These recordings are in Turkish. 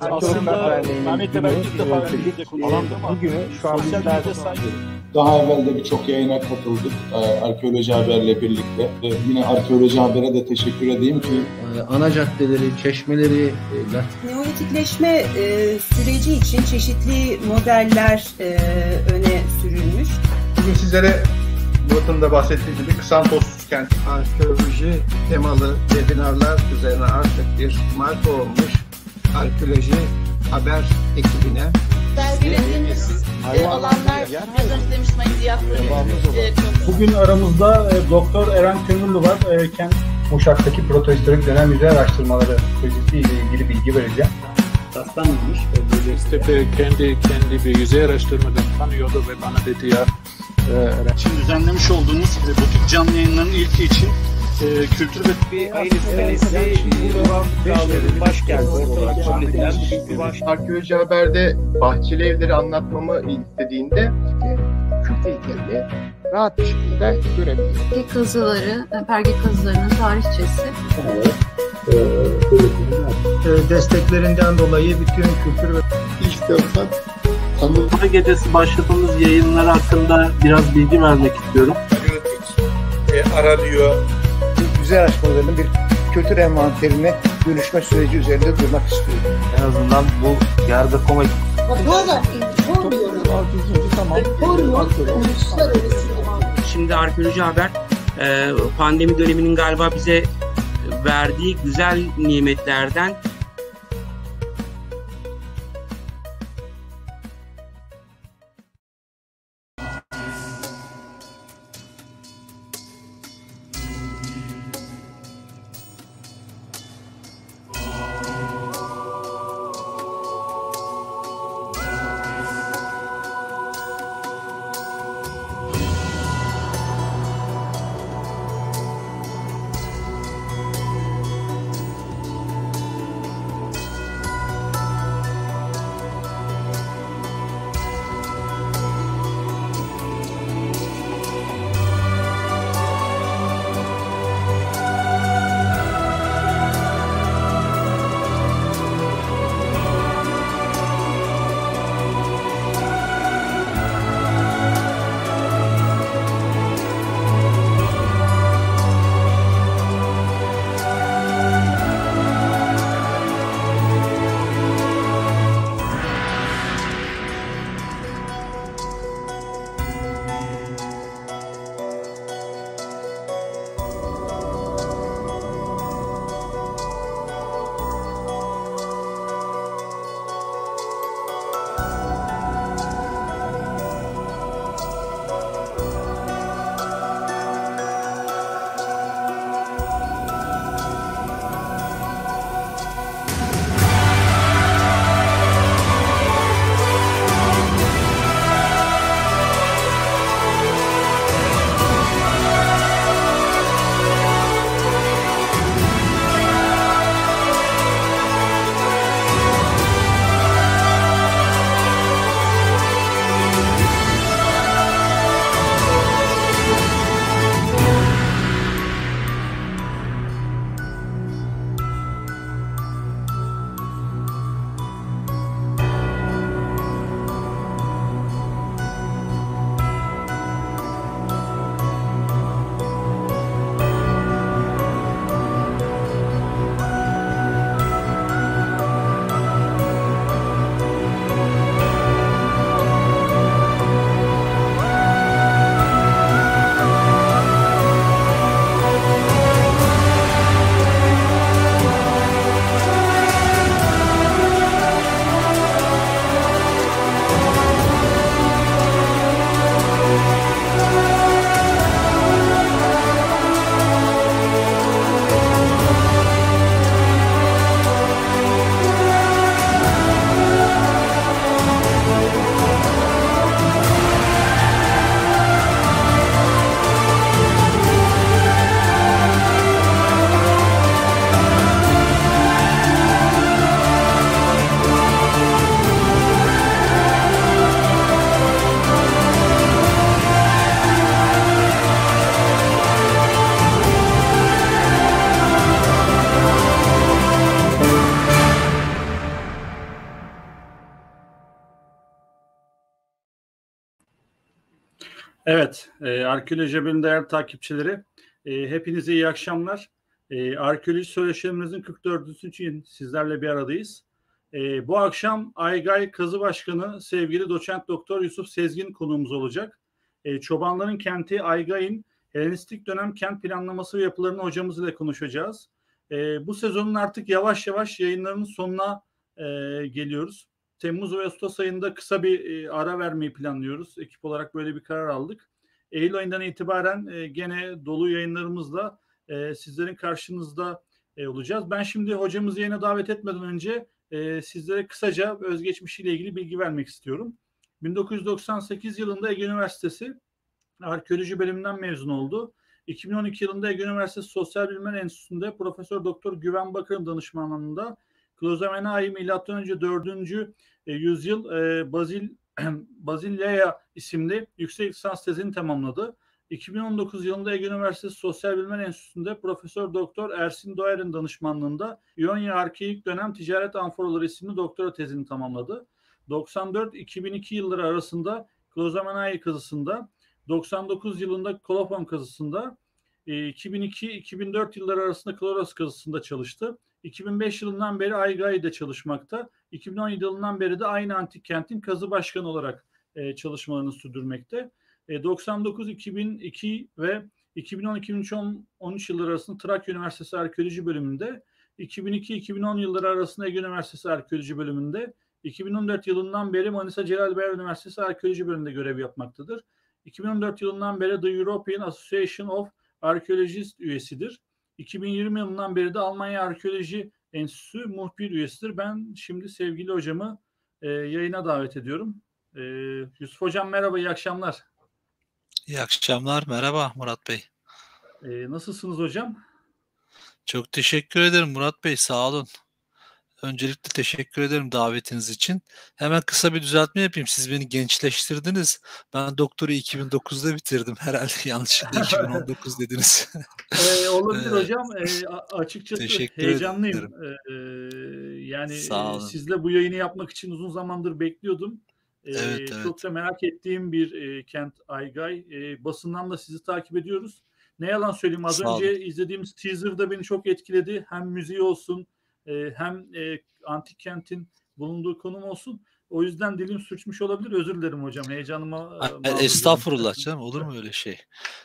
Aslında Mehmet'le ben ilk defa ben de şu an sosyal medyada Daha evvel de birçok yayına katıldık e, arkeoloji haberle birlikte. E, yine arkeoloji habere de teşekkür edeyim ki e, ana caddeleri, çeşmeleri Neolitikleşme süreci için çeşitli modeller öne sürülmüş. Bugün sizlere Murat'ın da bahsettiği gibi Ksantos kent arkeoloji temalı webinarlar üzerine artık bir marka olmuş arkeoloji haber ekibine. Belgelerimiz e, alanlar Mayıs Bugün aramızda e, Doktor Eren Kömürlü var. E, Ken Muşak'taki protohistorik dönem yüzey araştırmaları projesi ile ilgili bilgi vereceğim. Rastlanmamış. Göztepe e, kendi kendi bir yüzey araştırmadan tanıyordu ve bana dedi ya. Eren. Şimdi düzenlemiş olduğunuz butik canlı yayınların ilki için e, kültür ve bir ayın istemesi Dağların başkenti olarak Arkeoloji Haber'de bahçeli evleri anlatmamı istediğinde Kürt heykelini rahat bir şekilde görebiliriz. Kazıları, e, perge kazılarının tarihçesi. E, şey e, desteklerinden dolayı bütün kültür ve istiyorsan Tanıtma gecesi başladığımız yayınlar hakkında biraz bilgi vermek istiyorum. Yönetik, güzel açmalarının bir kültür envanterine dönüşme süreci üzerinde durmak istiyorum. En azından bu yarda komik. Valla informuyorum. Tamam. Şimdi arkeoloji haber e, pandemi döneminin galiba bize verdiği güzel nimetlerden Arkeoloji Cebir'in değerli takipçileri, e, hepinize iyi akşamlar. E, Arkeoloji Söyleşilerimizin 44. için sizlerle bir aradayız. E, bu akşam Aygay Kazı Başkanı sevgili doçent doktor Yusuf Sezgin konuğumuz olacak. E, çobanların kenti Aygay'ın Helenistik dönem kent planlaması ve yapılarını hocamız ile konuşacağız. E, bu sezonun artık yavaş yavaş yayınlarının sonuna e, geliyoruz. Temmuz ve Ağustos ayında kısa bir e, ara vermeyi planlıyoruz. Ekip olarak böyle bir karar aldık. Eylül ayından itibaren e, gene dolu yayınlarımızla e, sizlerin karşınızda e, olacağız. Ben şimdi hocamızı yayına davet etmeden önce e, sizlere kısaca özgeçmişiyle ilgili bilgi vermek istiyorum. 1998 yılında Ege Üniversitesi arkeoloji bölümünden mezun oldu. 2012 yılında Ege Üniversitesi Sosyal Bilimler Enstitüsü'nde Profesör Doktor Güven Bakır'ın danışmanlığında Klozomenai milattan önce 4. yüzyıl e, Bazil Bazileya isimli yüksek lisans tezini tamamladı. 2019 yılında Ege Üniversitesi Sosyal Bilimler Enstitüsü'nde Profesör Doktor Ersin Doğer'in danışmanlığında İonya Arkeik Dönem Ticaret Amforaları isimli doktora tezini tamamladı. 94-2002 yılları arasında Klozamanai kazısında, 99 yılında Kolofon kazısında, 2002-2004 e, yılları arasında Kloros kazısında çalıştı. 2005 yılından beri Aygai'de çalışmakta. 2017 yılından beri de aynı antik kentin kazı başkanı olarak e, çalışmalarını sürdürmekte. 99, e, 2002 ve 2010-2013 yılları arasında Trakya Üniversitesi Arkeoloji Bölümünde, 2002-2010 yılları arasında Ege Üniversitesi Arkeoloji Bölümünde, 2014 yılından beri Manisa Celal Bayar Üniversitesi Arkeoloji Bölümünde görev yapmaktadır. 2014 yılından beri The European Association of Archaeologists üyesidir. 2020 yılından beri de Almanya Arkeoloji Enstitüsü muhbir üyesidir. Ben şimdi sevgili hocamı e, yayına davet ediyorum. Ee, Yusuf Hocam merhaba, iyi akşamlar. İyi akşamlar, merhaba Murat Bey. Ee, nasılsınız hocam? Çok teşekkür ederim Murat Bey, sağ olun. Öncelikle teşekkür ederim davetiniz için. Hemen kısa bir düzeltme yapayım. Siz beni gençleştirdiniz. Ben doktoru 2009'da bitirdim. Herhalde yanlışlıkla 2019 dediniz. ee, olabilir hocam. Ee, açıkçası teşekkür heyecanlıyım. Ee, yani sizle bu yayını yapmak için uzun zamandır bekliyordum. Evet, evet. Çok da merak ettiğim bir e, Kent Aygay. E, basından da sizi takip ediyoruz. Ne yalan söyleyeyim az Sağ önce izlediğimiz teaser da beni çok etkiledi. Hem müziği olsun e, hem e, antik kentin bulunduğu konum olsun. O yüzden dilim suçmuş olabilir. Özür dilerim hocam. Heyecanıma... E, e, estağfurullah canım. Olur mu öyle şey?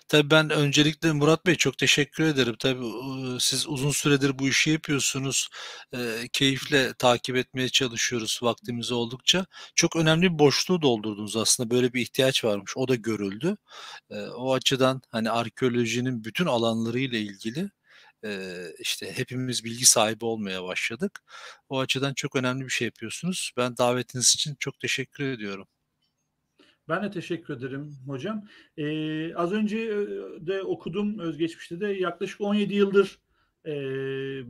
Tabii ben öncelikle Murat Bey çok teşekkür ederim. Tabii e, siz uzun süredir bu işi yapıyorsunuz. E, keyifle takip etmeye çalışıyoruz vaktimiz oldukça. Çok önemli bir boşluğu doldurdunuz aslında. Böyle bir ihtiyaç varmış. O da görüldü. E, o açıdan hani arkeolojinin bütün alanlarıyla ilgili e, işte hepimiz bilgi sahibi olmaya başladık. O açıdan çok önemli bir şey yapıyorsunuz. Ben davetiniz için çok teşekkür ediyorum. Ben de teşekkür ederim hocam. Ee, az önce de okudum özgeçmişte de yaklaşık 17 yıldır e,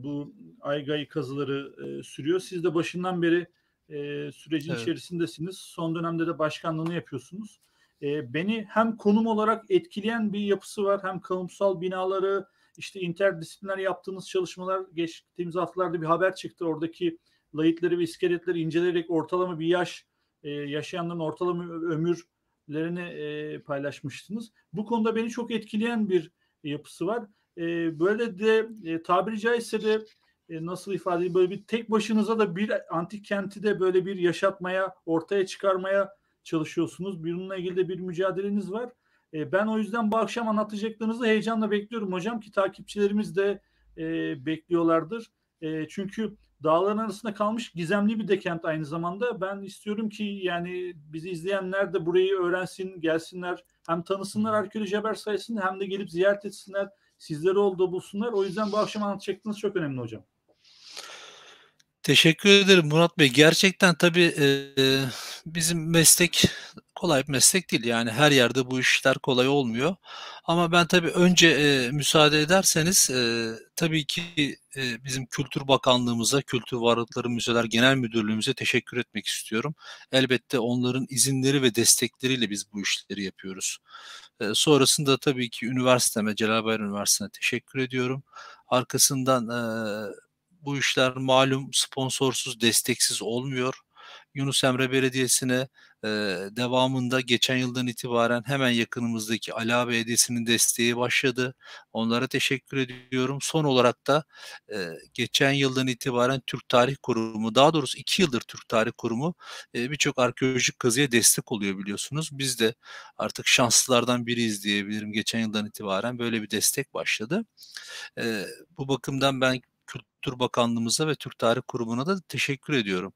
bu aygay kazıları e, sürüyor. Siz de başından beri e, sürecin evet. içerisindesiniz. Son dönemde de başkanlığını yapıyorsunuz. E, beni hem konum olarak etkileyen bir yapısı var hem kamusal binaları, işte interdisipliner yaptığımız çalışmalar geçtiğimiz haftalarda bir haber çıktı. Oradaki layıtları ve iskeletleri inceleyerek ortalama bir yaş e, yaşayanların ortalama ömürlerini e, paylaşmıştınız. Bu konuda beni çok etkileyen bir yapısı var. E, böyle de e, tabiri caizse de e, nasıl ifade edeyim böyle bir tek başınıza da bir antik kenti de böyle bir yaşatmaya ortaya çıkarmaya çalışıyorsunuz. Bununla ilgili de bir mücadeleniz var. E, ben o yüzden bu akşam anlatacaklarınızı heyecanla bekliyorum hocam ki takipçilerimiz de e, bekliyorlardır. E, çünkü dağların arasında kalmış gizemli bir dekent aynı zamanda. Ben istiyorum ki yani bizi izleyenler de burayı öğrensin, gelsinler. Hem tanısınlar arkeoloji haber sayesinde hem de gelip ziyaret etsinler. Sizleri oldu bulsunlar. O yüzden bu akşam anlatacaklarınız çok önemli hocam. Teşekkür ederim Murat Bey. Gerçekten tabii e, bizim meslek kolay bir meslek değil. Yani her yerde bu işler kolay olmuyor. Ama ben tabii önce e, müsaade ederseniz e, tabii ki e, bizim Kültür Bakanlığımıza, Kültür Varlıkları Müzeler Genel Müdürlüğümüze teşekkür etmek istiyorum. Elbette onların izinleri ve destekleriyle biz bu işleri yapıyoruz. E, sonrasında tabii ki üniversiteme, Celal Bayar Üniversitesi'ne teşekkür ediyorum. Arkasından e, bu işler malum sponsorsuz, desteksiz olmuyor. Yunus Emre Belediyesi'ne e, devamında geçen yıldan itibaren hemen yakınımızdaki Ala Belediyesi'nin desteği başladı. Onlara teşekkür ediyorum. Son olarak da e, geçen yıldan itibaren Türk Tarih Kurumu, daha doğrusu iki yıldır Türk Tarih Kurumu e, birçok arkeolojik kazıya destek oluyor biliyorsunuz. Biz de artık şanslılardan biriyiz diyebilirim geçen yıldan itibaren böyle bir destek başladı. E, bu bakımdan ben Kültür Bakanlığımıza ve Türk Tarih Kurumu'na da teşekkür ediyorum.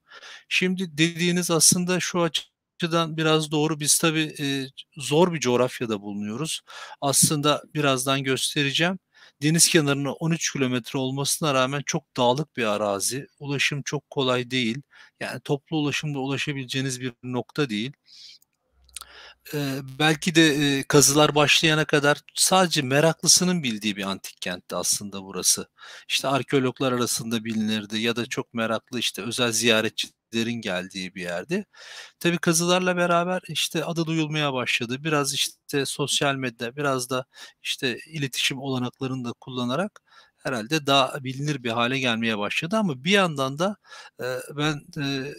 Şimdi dediğiniz aslında şu açıdan biraz doğru. Biz tabii e, zor bir coğrafyada bulunuyoruz. Aslında birazdan göstereceğim deniz kenarına 13 kilometre olmasına rağmen çok dağlık bir arazi. Ulaşım çok kolay değil. Yani toplu ulaşımda ulaşabileceğiniz bir nokta değil belki de kazılar başlayana kadar sadece meraklısının bildiği bir antik kentti aslında burası. İşte arkeologlar arasında bilinirdi ya da çok meraklı işte özel ziyaretçilerin geldiği bir yerdi. Tabii kazılarla beraber işte adı duyulmaya başladı. Biraz işte sosyal medya, biraz da işte iletişim olanaklarını da kullanarak herhalde daha bilinir bir hale gelmeye başladı ama bir yandan da ben e,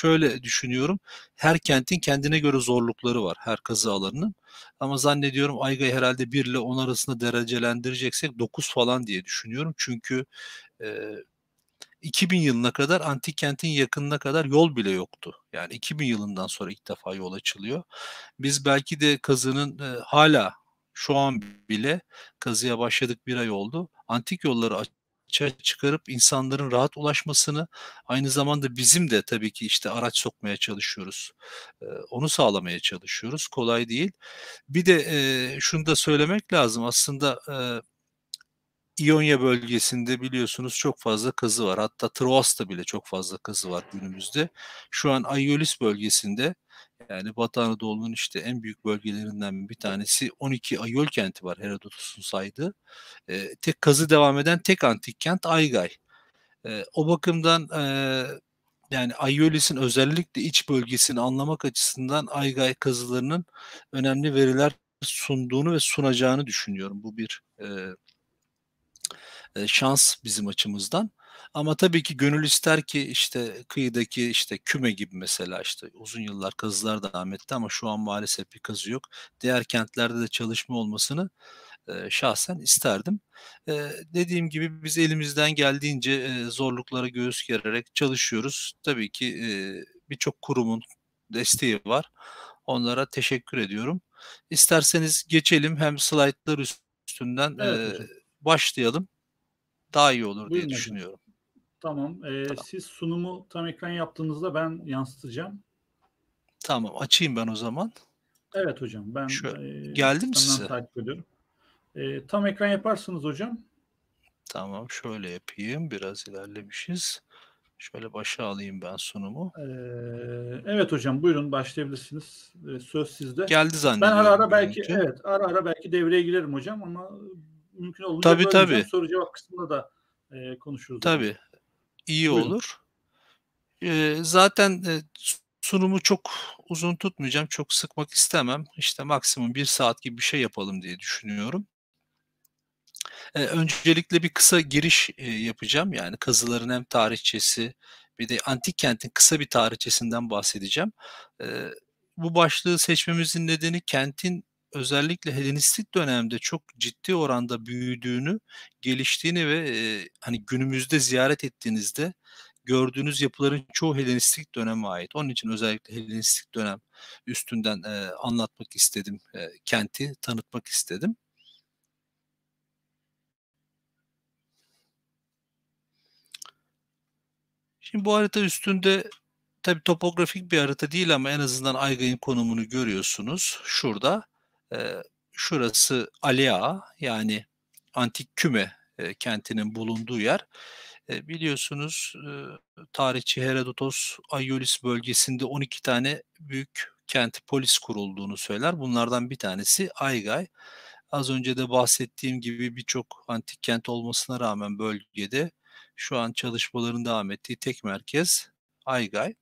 şöyle düşünüyorum. Her kentin kendine göre zorlukları var her kazı alanının. Ama zannediyorum Ayga'yı herhalde 1 ile 10 arasında derecelendireceksek 9 falan diye düşünüyorum. Çünkü e, 2000 yılına kadar antik kentin yakınına kadar yol bile yoktu. Yani 2000 yılından sonra ilk defa yol açılıyor. Biz belki de kazının e, hala şu an bile kazıya başladık bir ay oldu. Antik yolları aç çıkarıp insanların rahat ulaşmasını aynı zamanda bizim de tabii ki işte araç sokmaya çalışıyoruz. onu sağlamaya çalışıyoruz. Kolay değil. Bir de şunu da söylemek lazım. Aslında e, İonya bölgesinde biliyorsunuz çok fazla kazı var. Hatta Troas'ta bile çok fazla kazı var günümüzde. Şu an Aiolis bölgesinde yani Batı Anadolu'nun işte en büyük bölgelerinden bir tanesi 12 Ayol kenti var Herodotos'un saydığı. E, tek kazı devam eden tek antik kent Aygay. E, o bakımdan e, yani Ayolis'in özellikle iç bölgesini anlamak açısından Aygay kazılarının önemli veriler sunduğunu ve sunacağını düşünüyorum. Bu bir e, e şans bizim açımızdan. Ama tabii ki gönül ister ki işte kıyıdaki işte küme gibi mesela işte uzun yıllar kazılar devam etti ama şu an maalesef bir kazı yok. Diğer kentlerde de çalışma olmasını e, şahsen isterdim. E, dediğim gibi biz elimizden geldiğince e, zorluklara göğüs gererek çalışıyoruz. Tabii ki e, birçok kurumun desteği var. Onlara teşekkür ediyorum. İsterseniz geçelim hem slaytlar üstünden evet, e, başlayalım. Daha iyi olur Buyurun diye düşünüyorum. Tamam. Ee, tamam. Siz sunumu tam ekran yaptığınızda ben yansıtacağım. Tamam. Açayım ben o zaman. Evet hocam. Ben Şöyle, e, geldim size. Takip ediyorum. E, tam ekran yaparsınız hocam. Tamam. Şöyle yapayım. Biraz ilerlemişiz. Şöyle başa alayım ben sunumu. Ee, evet hocam buyurun başlayabilirsiniz. Ee, söz sizde. Geldi zannediyorum. Ben ara ara belki önce. evet ara ara belki devreye girerim hocam ama mümkün olunca tabii, tabii. soru cevap kısmında da e, konuşuruz. Tabii iyi olur. E, zaten e, sunumu çok uzun tutmayacağım. Çok sıkmak istemem. İşte maksimum bir saat gibi bir şey yapalım diye düşünüyorum. E, öncelikle bir kısa giriş e, yapacağım. Yani kazıların hem tarihçesi bir de antik kentin kısa bir tarihçesinden bahsedeceğim. E, bu başlığı seçmemizin nedeni kentin özellikle Helenistik dönemde çok ciddi oranda büyüdüğünü, geliştiğini ve e, hani günümüzde ziyaret ettiğinizde gördüğünüz yapıların çoğu Helenistik döneme ait. Onun için özellikle Helenistik dönem üstünden e, anlatmak istedim, e, kenti tanıtmak istedim. Şimdi bu harita üstünde tabi topografik bir harita değil ama en azından Aygay'ın konumunu görüyorsunuz şurada şurası Alea yani antik küme kentinin bulunduğu yer. biliyorsunuz tarihçi Herodotos Ayolis bölgesinde 12 tane büyük kent polis kurulduğunu söyler. Bunlardan bir tanesi Aygay. Az önce de bahsettiğim gibi birçok antik kent olmasına rağmen bölgede şu an çalışmaların devam ettiği tek merkez Aygay.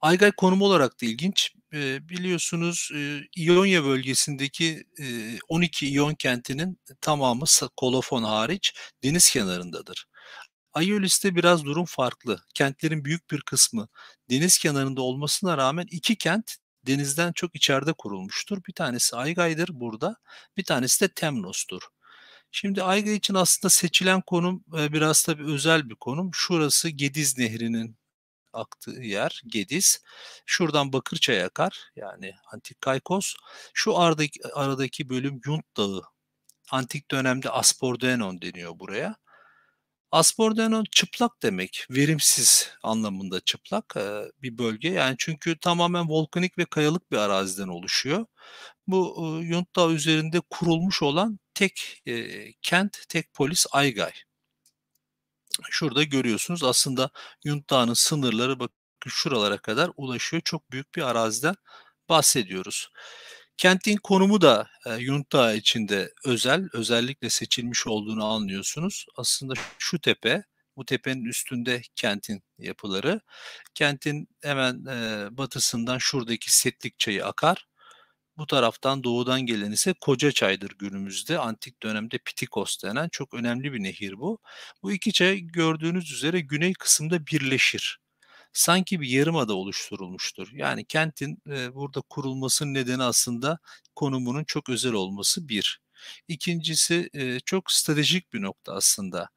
Aygay konumu olarak da ilginç. E, biliyorsunuz e, İonya bölgesindeki e, 12 İon kentinin tamamı Kolofon hariç deniz kenarındadır. Ayolis'te biraz durum farklı. Kentlerin büyük bir kısmı deniz kenarında olmasına rağmen iki kent denizden çok içeride kurulmuştur. Bir tanesi Aygay'dır burada, bir tanesi de Temnos'tur. Şimdi Ayga için aslında seçilen konum biraz tabii özel bir konum. Şurası Gediz Nehri'nin aktığı yer Gediz. Şuradan Bakırçay akar yani Antik Kaykos. Şu aradaki, aradaki bölüm Yunt Dağı. Antik dönemde Aspordenon deniyor buraya. Aspordenon çıplak demek, verimsiz anlamında çıplak bir bölge. Yani çünkü tamamen volkanik ve kayalık bir araziden oluşuyor. Bu Yunt Dağı üzerinde kurulmuş olan tek kent, tek polis Aygay şurada görüyorsunuz aslında Yunt Dağı'nın sınırları bakın şuralara kadar ulaşıyor. Çok büyük bir araziden bahsediyoruz. Kentin konumu da e, Yunt Dağı içinde özel, özellikle seçilmiş olduğunu anlıyorsunuz. Aslında şu tepe, bu tepenin üstünde kentin yapıları. Kentin hemen e, batısından şuradaki Setlik çayı akar. Bu taraftan doğudan gelen ise Koca Çay'dır günümüzde. Antik dönemde Pitikos denen çok önemli bir nehir bu. Bu iki çay gördüğünüz üzere güney kısımda birleşir sanki bir yarımada oluşturulmuştur. Yani kentin e, burada kurulmasının nedeni aslında konumunun çok özel olması bir. İkincisi e, çok stratejik bir nokta aslında.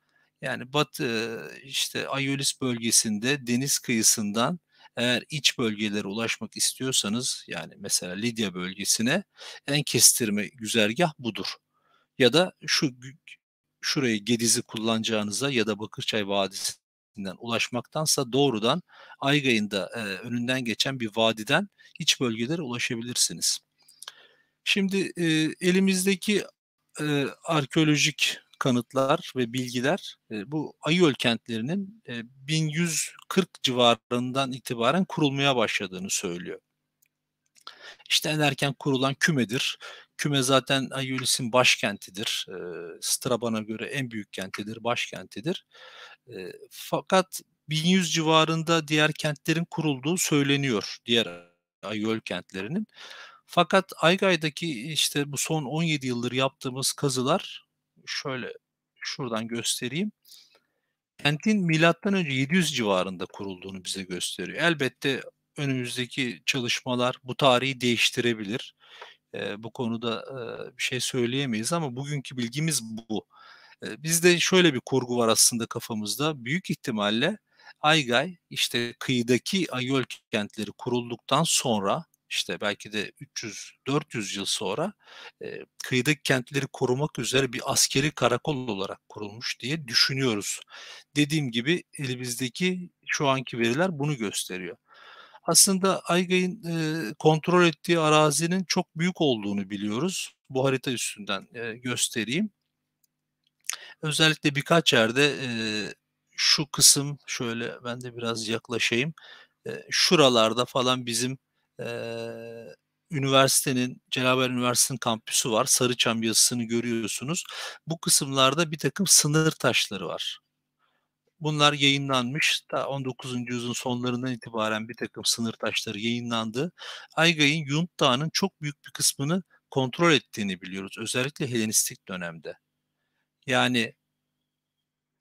Yani Batı e, işte Ayolis bölgesinde deniz kıyısından eğer iç bölgelere ulaşmak istiyorsanız yani mesela Lidya bölgesine en kestirme güzergah budur. Ya da şu şurayı Gediz'i kullanacağınıza ya da Bakırçay Vadisi'nden ulaşmaktansa doğrudan Aygay'ında e, önünden geçen bir vadiden iç bölgelere ulaşabilirsiniz. Şimdi e, elimizdeki e, arkeolojik kanıtlar ve bilgiler e, bu Ayol kentlerinin e, 1140 civarından itibaren kurulmaya başladığını söylüyor. İşte en erken kurulan Küme'dir. Küme zaten Aiolis'in başkentidir. E, Straban'a göre en büyük kentidir, başkentidir. E, fakat 1100 civarında diğer kentlerin kurulduğu söyleniyor. Diğer ayol kentlerinin. Fakat Aygay'daki işte bu son 17 yıldır yaptığımız kazılar şöyle şuradan göstereyim. Kentin milattan önce 700 civarında kurulduğunu bize gösteriyor. Elbette önümüzdeki çalışmalar bu tarihi değiştirebilir. E, bu konuda e, bir şey söyleyemeyiz ama bugünkü bilgimiz bu. E, bizde şöyle bir kurgu var aslında kafamızda. Büyük ihtimalle Aygay işte kıyıdaki Ayol kentleri kurulduktan sonra işte belki de 300-400 yıl sonra e, kıyıdaki kentleri korumak üzere bir askeri karakol olarak kurulmuş diye düşünüyoruz. Dediğim gibi elimizdeki şu anki veriler bunu gösteriyor. Aslında Aygay'ın e, kontrol ettiği arazinin çok büyük olduğunu biliyoruz. Bu harita üstünden e, göstereyim. Özellikle birkaç yerde e, şu kısım şöyle ben de biraz yaklaşayım. E, şuralarda falan bizim üniversitenin, Celabel Üniversitesi'nin kampüsü var. Sarıçam yazısını görüyorsunuz. Bu kısımlarda bir takım sınır taşları var. Bunlar yayınlanmış. Daha 19. yüzyılın sonlarından itibaren bir takım sınır taşları yayınlandı. Aygay'ın Yunt Dağı'nın çok büyük bir kısmını kontrol ettiğini biliyoruz. Özellikle Helenistik dönemde. Yani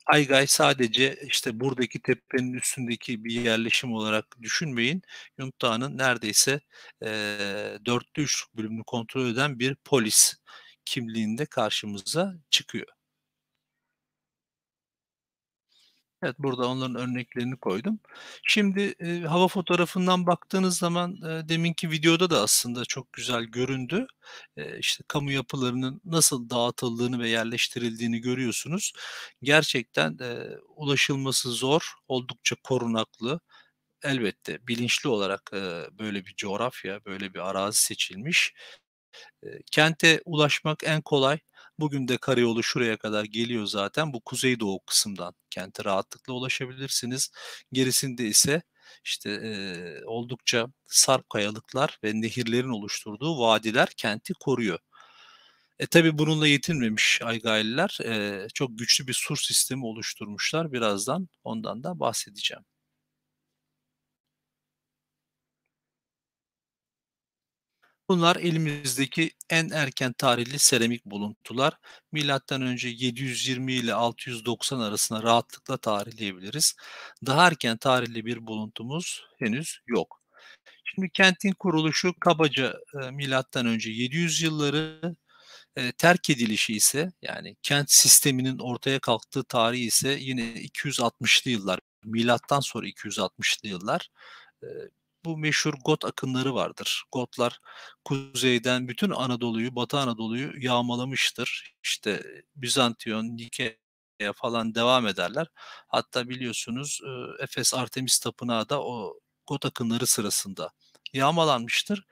Aygay sadece işte buradaki tepenin üstündeki bir yerleşim olarak düşünmeyin. Yunus Dağı'nın neredeyse e, dörtte üçlük bölümünü kontrol eden bir polis kimliğinde karşımıza çıkıyor. Evet burada onların örneklerini koydum. Şimdi e, hava fotoğrafından baktığınız zaman e, deminki videoda da aslında çok güzel göründü. E, işte kamu yapılarının nasıl dağıtıldığını ve yerleştirildiğini görüyorsunuz. Gerçekten e, ulaşılması zor, oldukça korunaklı. Elbette bilinçli olarak e, böyle bir coğrafya, böyle bir arazi seçilmiş. E, kente ulaşmak en kolay Bugün de karayolu şuraya kadar geliyor zaten. Bu kuzeydoğu kısımdan kente rahatlıkla ulaşabilirsiniz. Gerisinde ise işte e, oldukça sarp kayalıklar ve nehirlerin oluşturduğu vadiler kenti koruyor. E tabi bununla yetinmemiş Aygaililer e, çok güçlü bir sur sistemi oluşturmuşlar. Birazdan ondan da bahsedeceğim. Bunlar elimizdeki en erken tarihli seramik buluntular. Milattan önce 720 ile 690 arasında rahatlıkla tarihleyebiliriz. Daha erken tarihli bir buluntumuz henüz yok. Şimdi kentin kuruluşu kabaca e, milattan önce 700 yılları e, terk edilişi ise yani kent sisteminin ortaya kalktığı tarih ise yine 260'lı yıllar. Milattan sonra 260'lı yıllar. E, bu meşhur Got akınları vardır. Gotlar kuzeyden bütün Anadolu'yu, Batı Anadolu'yu yağmalamıştır. İşte Bizantiyon, Nikeya falan devam ederler. Hatta biliyorsunuz Efes Artemis Tapınağı da o Got akınları sırasında yağmalanmıştır.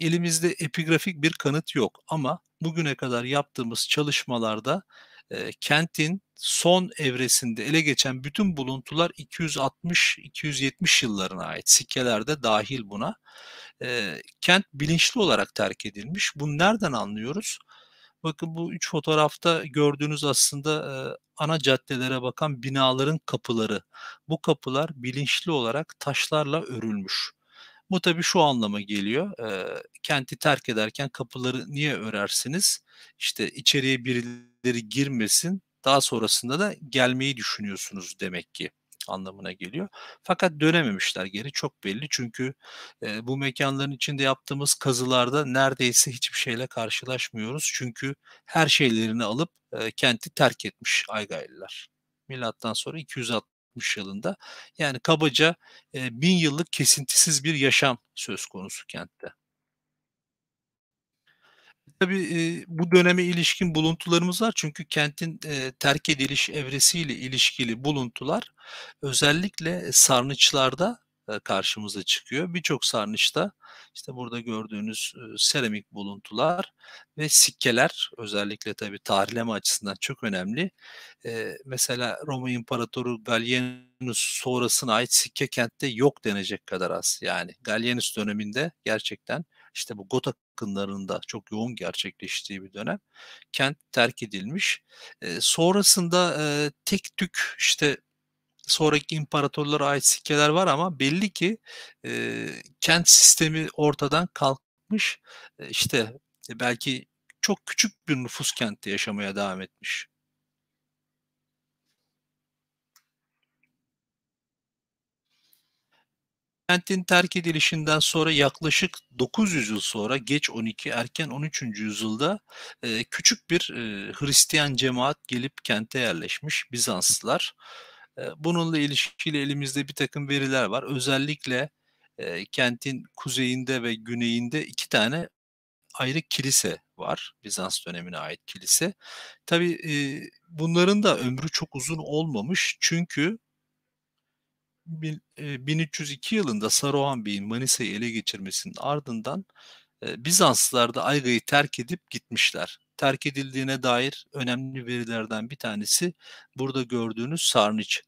Elimizde epigrafik bir kanıt yok ama bugüne kadar yaptığımız çalışmalarda e, kentin son evresinde ele geçen bütün buluntular 260-270 yıllarına ait. Sikkeler de dahil buna. E, kent bilinçli olarak terk edilmiş. Bunu nereden anlıyoruz? Bakın bu üç fotoğrafta gördüğünüz aslında e, ana caddelere bakan binaların kapıları. Bu kapılar bilinçli olarak taşlarla örülmüş. Bu tabii şu anlama geliyor. E, kenti terk ederken kapıları niye örersiniz? İşte içeriye birileri girmesin, daha sonrasında da gelmeyi düşünüyorsunuz demek ki anlamına geliyor. Fakat dönememişler geri çok belli çünkü e, bu mekanların içinde yaptığımız kazılarda neredeyse hiçbir şeyle karşılaşmıyoruz. Çünkü her şeylerini alıp e, kenti terk etmiş Aygaylılar. Milattan sonra 260 yılında yani kabaca e, bin yıllık kesintisiz bir yaşam söz konusu kentte tabii e, bu döneme ilişkin buluntularımız var. Çünkü kentin e, terk ediliş evresiyle ilişkili buluntular özellikle sarnıçlarda e, karşımıza çıkıyor. Birçok sarnıçta işte burada gördüğünüz e, seramik buluntular ve sikkeler özellikle tabii tarihleme açısından çok önemli. E, mesela Roma İmparatoru Gallienus sonrasına ait sikke kentte yok denecek kadar az. Yani Gallienus döneminde gerçekten işte bu GOT akınlarında çok yoğun gerçekleştiği bir dönem kent terk edilmiş. E, sonrasında e, tek tük işte sonraki imparatorlara ait sikkeler var ama belli ki e, kent sistemi ortadan kalkmış. E, işte e, belki çok küçük bir nüfus kentte yaşamaya devam etmiş. Kentin terk edilişinden sonra yaklaşık 900 yıl sonra geç 12 erken 13. yüzyılda e, küçük bir e, Hristiyan cemaat gelip kente yerleşmiş Bizanslılar. E, bununla ilişkili elimizde bir takım veriler var. Özellikle kentin kuzeyinde ve güneyinde iki tane ayrı kilise var. Bizans dönemine ait kilise. Tabii e, bunların da ömrü çok uzun olmamış çünkü 1302 yılında Saruhan Bey'in Manisa'yı ele geçirmesinin ardından Bizanslılar da Ayga'yı terk edip gitmişler. Terk edildiğine dair önemli verilerden bir tanesi burada gördüğünüz sarnıç.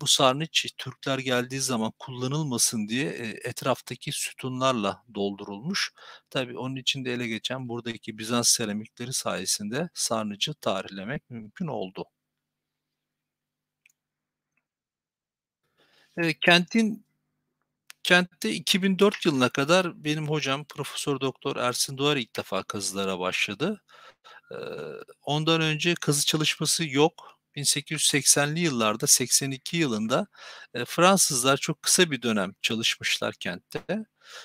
Bu sarnıç Türkler geldiği zaman kullanılmasın diye etraftaki sütunlarla doldurulmuş. Tabii onun içinde ele geçen buradaki Bizans seramikleri sayesinde sarnıcı tarihlemek mümkün oldu. E, kentin kentte 2004 yılına kadar benim hocam Profesör Doktor Ersin Doğar ilk defa kazılara başladı. E, ondan önce kazı çalışması yok. 1880'li yıllarda 82 yılında e, Fransızlar çok kısa bir dönem çalışmışlar kentte.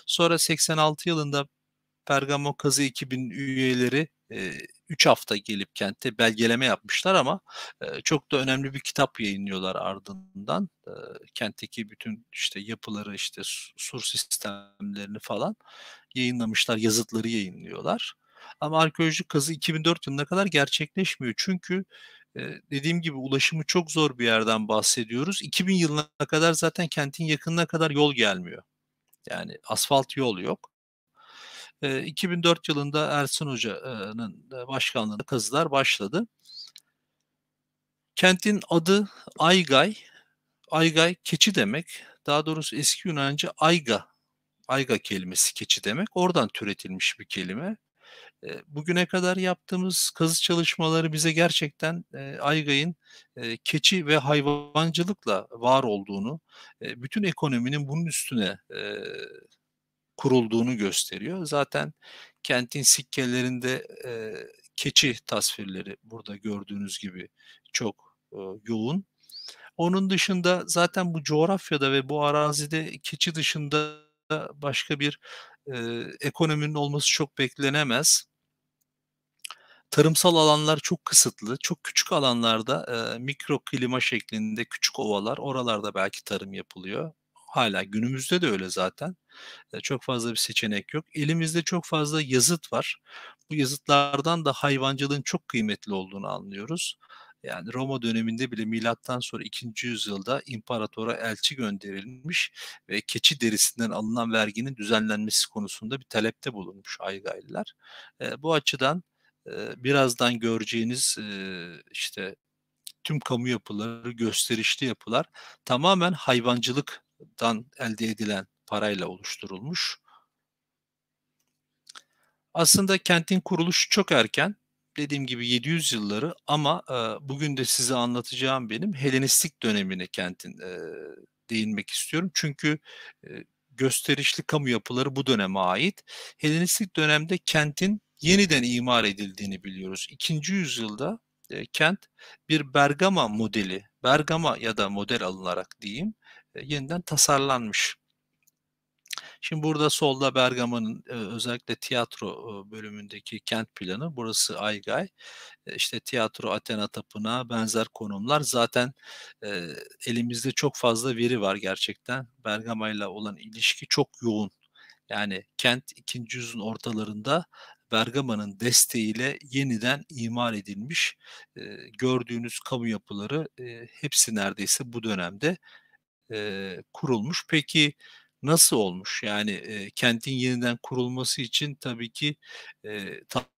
Sonra 86 yılında Pergamon Kazı ekibinin üyeleri 3 hafta gelip kente belgeleme yapmışlar ama e, çok da önemli bir kitap yayınlıyorlar ardından. E, kentteki bütün işte yapıları işte sur sistemlerini falan yayınlamışlar, yazıtları yayınlıyorlar. Ama arkeolojik kazı 2004 yılına kadar gerçekleşmiyor. Çünkü dediğim gibi ulaşımı çok zor bir yerden bahsediyoruz. 2000 yılına kadar zaten kentin yakınına kadar yol gelmiyor. Yani asfalt yol yok. E, 2004 yılında Ersin Hoca'nın başkanlığında kazılar başladı. Kentin adı Aygay. Aygay keçi demek. Daha doğrusu eski Yunanca Ayga. Ayga kelimesi keçi demek. Oradan türetilmiş bir kelime. Bugüne kadar yaptığımız kazı çalışmaları bize gerçekten Aygay'ın keçi ve hayvancılıkla var olduğunu, bütün ekonominin bunun üstüne kurulduğunu gösteriyor. Zaten kentin sikkelerinde e, keçi tasvirleri burada gördüğünüz gibi çok e, yoğun. Onun dışında zaten bu coğrafyada ve bu arazide keçi dışında başka bir e, ekonominin olması çok beklenemez. Tarımsal alanlar çok kısıtlı. Çok küçük alanlarda e, mikro klima şeklinde küçük ovalar oralarda belki tarım yapılıyor. Hala günümüzde de öyle zaten. Çok fazla bir seçenek yok. Elimizde çok fazla yazıt var. Bu yazıtlardan da hayvancılığın çok kıymetli olduğunu anlıyoruz. Yani Roma döneminde bile milattan sonra 2. yüzyılda imparatora elçi gönderilmiş ve keçi derisinden alınan verginin düzenlenmesi konusunda bir talepte bulunmuş Aygaylılar. E, bu açıdan e, birazdan göreceğiniz e, işte tüm kamu yapıları, gösterişli yapılar tamamen hayvancılıktan elde edilen parayla oluşturulmuş. Aslında kentin kuruluşu çok erken. Dediğim gibi 700 yılları ama e, bugün de size anlatacağım benim Helenistik dönemine kentin e, değinmek istiyorum. Çünkü e, gösterişli kamu yapıları bu döneme ait. Helenistik dönemde kentin yeniden imar edildiğini biliyoruz. 2. yüzyılda e, kent bir Bergama modeli, Bergama ya da model alınarak diyeyim, e, yeniden tasarlanmış. Şimdi burada solda Bergama'nın e, özellikle tiyatro e, bölümündeki kent planı. Burası Aygay. E, işte tiyatro Athena Tapınağı benzer konumlar. Zaten elimizde çok fazla veri var gerçekten. Bergama ile olan ilişki çok yoğun. Yani kent 2. yüzyılın ortalarında Bergama'nın desteğiyle yeniden imar edilmiş. E, gördüğünüz kamu yapıları e, hepsi neredeyse bu dönemde e, kurulmuş. Peki nasıl olmuş? Yani e, kentin yeniden kurulması için tabii ki e,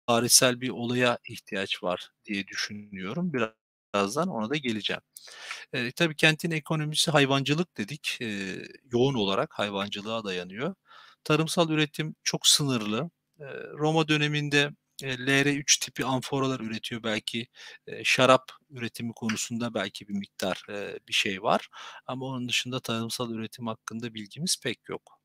tarihsel bir olaya ihtiyaç var diye düşünüyorum. birazdan ona da geleceğim. E, tabii kentin ekonomisi hayvancılık dedik. E, yoğun olarak hayvancılığa dayanıyor. Tarımsal üretim çok sınırlı. E, Roma döneminde e, LR3 tipi amforalar üretiyor belki e, şarap üretimi konusunda belki bir miktar e, bir şey var ama onun dışında tarımsal üretim hakkında bilgimiz pek yok.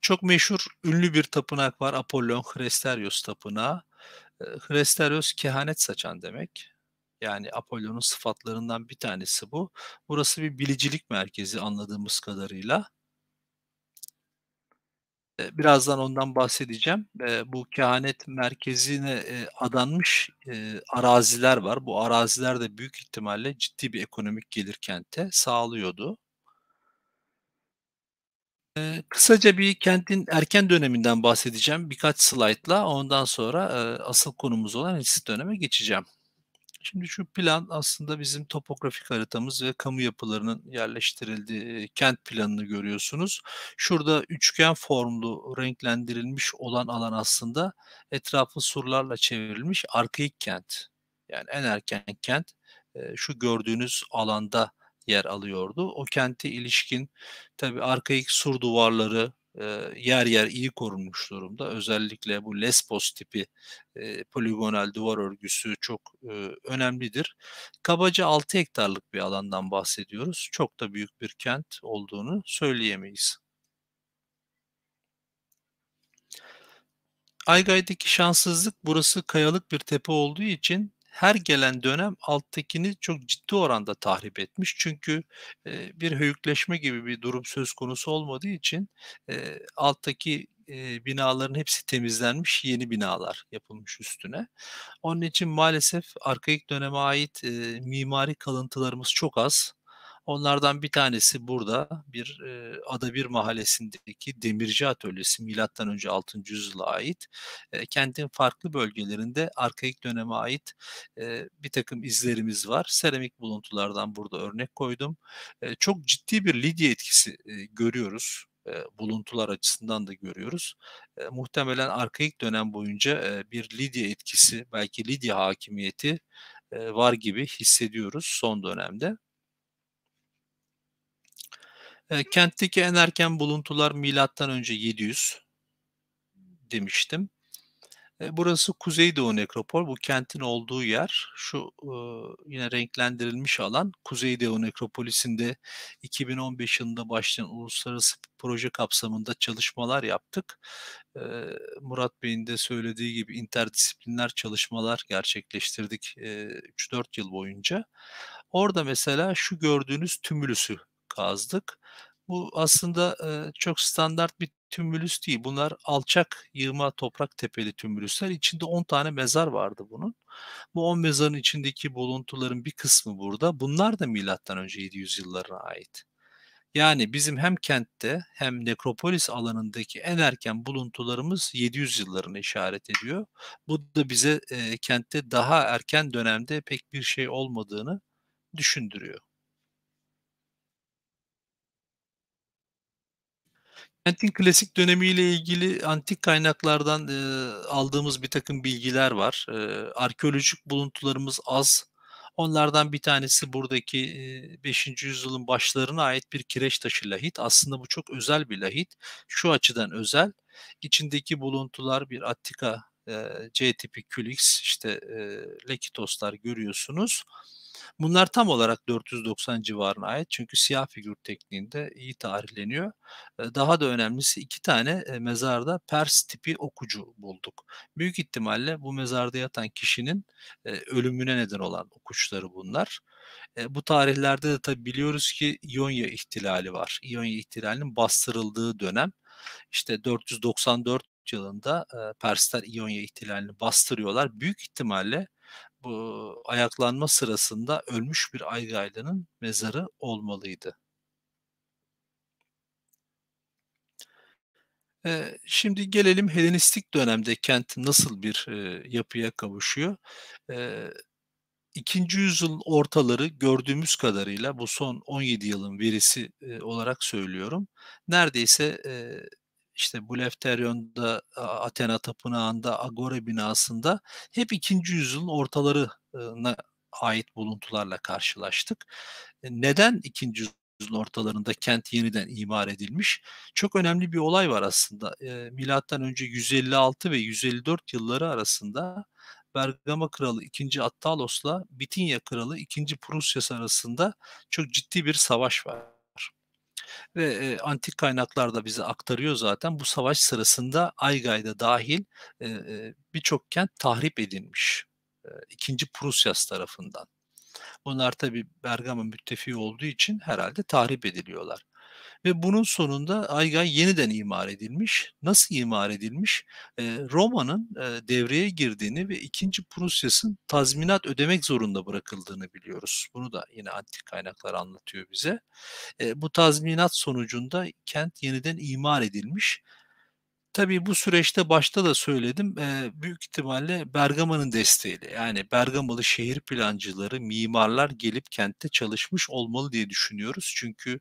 Çok meşhur ünlü bir tapınak var Apollon Hresterios tapınağı. E, Hresterios kehanet saçan demek. Yani Apollon'un sıfatlarından bir tanesi bu. Burası bir bilicilik merkezi anladığımız kadarıyla. Ee, birazdan ondan bahsedeceğim. Ee, bu kehanet merkezine e, adanmış e, araziler var. Bu araziler de büyük ihtimalle ciddi bir ekonomik gelir kente sağlıyordu. Ee, kısaca bir kentin erken döneminden bahsedeceğim birkaç slaytla. Ondan sonra e, asıl konumuz olan Hitit döneme geçeceğim. Şimdi şu plan aslında bizim topografik haritamız ve kamu yapılarının yerleştirildiği kent planını görüyorsunuz. Şurada üçgen formlu renklendirilmiş olan alan aslında etrafı surlarla çevrilmiş arkaik kent. Yani en erken kent şu gördüğünüz alanda yer alıyordu. O kente ilişkin tabi arkaik sur duvarları, yer yer iyi korunmuş durumda. Özellikle bu Lesbos tipi e, poligonal duvar örgüsü çok e, önemlidir. Kabaca 6 hektarlık bir alandan bahsediyoruz. Çok da büyük bir kent olduğunu söyleyemeyiz. Aygay'daki şanssızlık burası kayalık bir tepe olduğu için her gelen dönem alttakini çok ciddi oranda tahrip etmiş. Çünkü e, bir höyükleşme gibi bir durum söz konusu olmadığı için e, alttaki e, binaların hepsi temizlenmiş, yeni binalar yapılmış üstüne. Onun için maalesef arkaik döneme ait e, mimari kalıntılarımız çok az. Onlardan bir tanesi burada bir e, Adabir mahallesindeki demirci atölyesi milattan önce 6. yüzyıla ait. E, kentin farklı bölgelerinde arkaik döneme ait e, bir takım izlerimiz var. Seramik buluntulardan burada örnek koydum. E, çok ciddi bir Lidya etkisi e, görüyoruz e, buluntular açısından da görüyoruz. E, muhtemelen arkaik dönem boyunca e, bir Lidya etkisi, belki Lidya hakimiyeti e, var gibi hissediyoruz son dönemde kentteki en erken buluntular milattan önce 700 demiştim. E, burası Kuzeydoğu Nekropol. Bu kentin olduğu yer. Şu e, yine renklendirilmiş alan Kuzeydoğu Nekropolisinde 2015 yılında başlayan uluslararası proje kapsamında çalışmalar yaptık. E, Murat Bey'in de söylediği gibi interdisiplinler çalışmalar gerçekleştirdik e, 3-4 yıl boyunca. Orada mesela şu gördüğünüz tümülüsü kazdık. Bu aslında e, çok standart bir tümülüs değil. Bunlar alçak yığma toprak tepeli tümülüsler. İçinde 10 tane mezar vardı bunun. Bu 10 mezarın içindeki buluntuların bir kısmı burada. Bunlar da milattan önce 700 yıllarına ait. Yani bizim hem kentte hem nekropolis alanındaki en erken buluntularımız 700 yıllarını işaret ediyor. Bu da bize e, kentte daha erken dönemde pek bir şey olmadığını düşündürüyor. Kentin klasik dönemiyle ilgili antik kaynaklardan e, aldığımız bir takım bilgiler var. E, arkeolojik buluntularımız az. Onlardan bir tanesi buradaki 5. yüzyılın başlarına ait bir kireç taşı lahit. Aslında bu çok özel bir lahit. Şu açıdan özel. İçindeki buluntular bir Attika C tipi Külix, işte Lekitoslar görüyorsunuz. Bunlar tam olarak 490 civarına ait. Çünkü siyah figür tekniğinde iyi tarihleniyor. Daha da önemlisi iki tane mezarda Pers tipi okucu bulduk. Büyük ihtimalle bu mezarda yatan kişinin ölümüne neden olan okuçları bunlar. Bu tarihlerde de tabi biliyoruz ki İonya ihtilali var. İonya ihtilalinin bastırıldığı dönem işte 494 yılında Persler İonya ihtilalini bastırıyorlar. Büyük ihtimalle bu ayaklanma sırasında ölmüş bir aygaylının mezarı olmalıydı. E, şimdi gelelim Helenistik dönemde kent nasıl bir e, yapıya kavuşuyor. E, İkinci yüzyıl ortaları gördüğümüz kadarıyla bu son 17 yılın verisi e, olarak söylüyorum. Neredeyse e, işte Blefteryon'da, Athena Tapınağı'nda, Agora binasında hep ikinci yüzyılın ortalarına ait buluntularla karşılaştık. E, neden ikinci yüzyılın ortalarında kent yeniden imar edilmiş? Çok önemli bir olay var aslında. E, milattan önce 156 ve 154 yılları arasında Bergama Kralı 2. Attalos'la Bitinya Kralı 2. Prusyas arasında çok ciddi bir savaş var ve e, antik kaynaklar da bize aktarıyor zaten. Bu savaş sırasında Aygay'da dahil e, e, birçok kent tahrip edilmiş. E, İkinci Prusyas tarafından. Bunlar tabi Bergama müttefiği olduğu için herhalde tahrip ediliyorlar ve bunun sonunda Aygay yeniden imar edilmiş. Nasıl imar edilmiş? E, Roma'nın e, devreye girdiğini ve 2. Prusyas'ın tazminat ödemek zorunda bırakıldığını biliyoruz. Bunu da yine antik kaynaklar anlatıyor bize. E, bu tazminat sonucunda kent yeniden imar edilmiş. Tabii bu süreçte başta da söyledim büyük ihtimalle Bergama'nın desteğiyle yani Bergamalı şehir plancıları, mimarlar gelip kentte çalışmış olmalı diye düşünüyoruz. Çünkü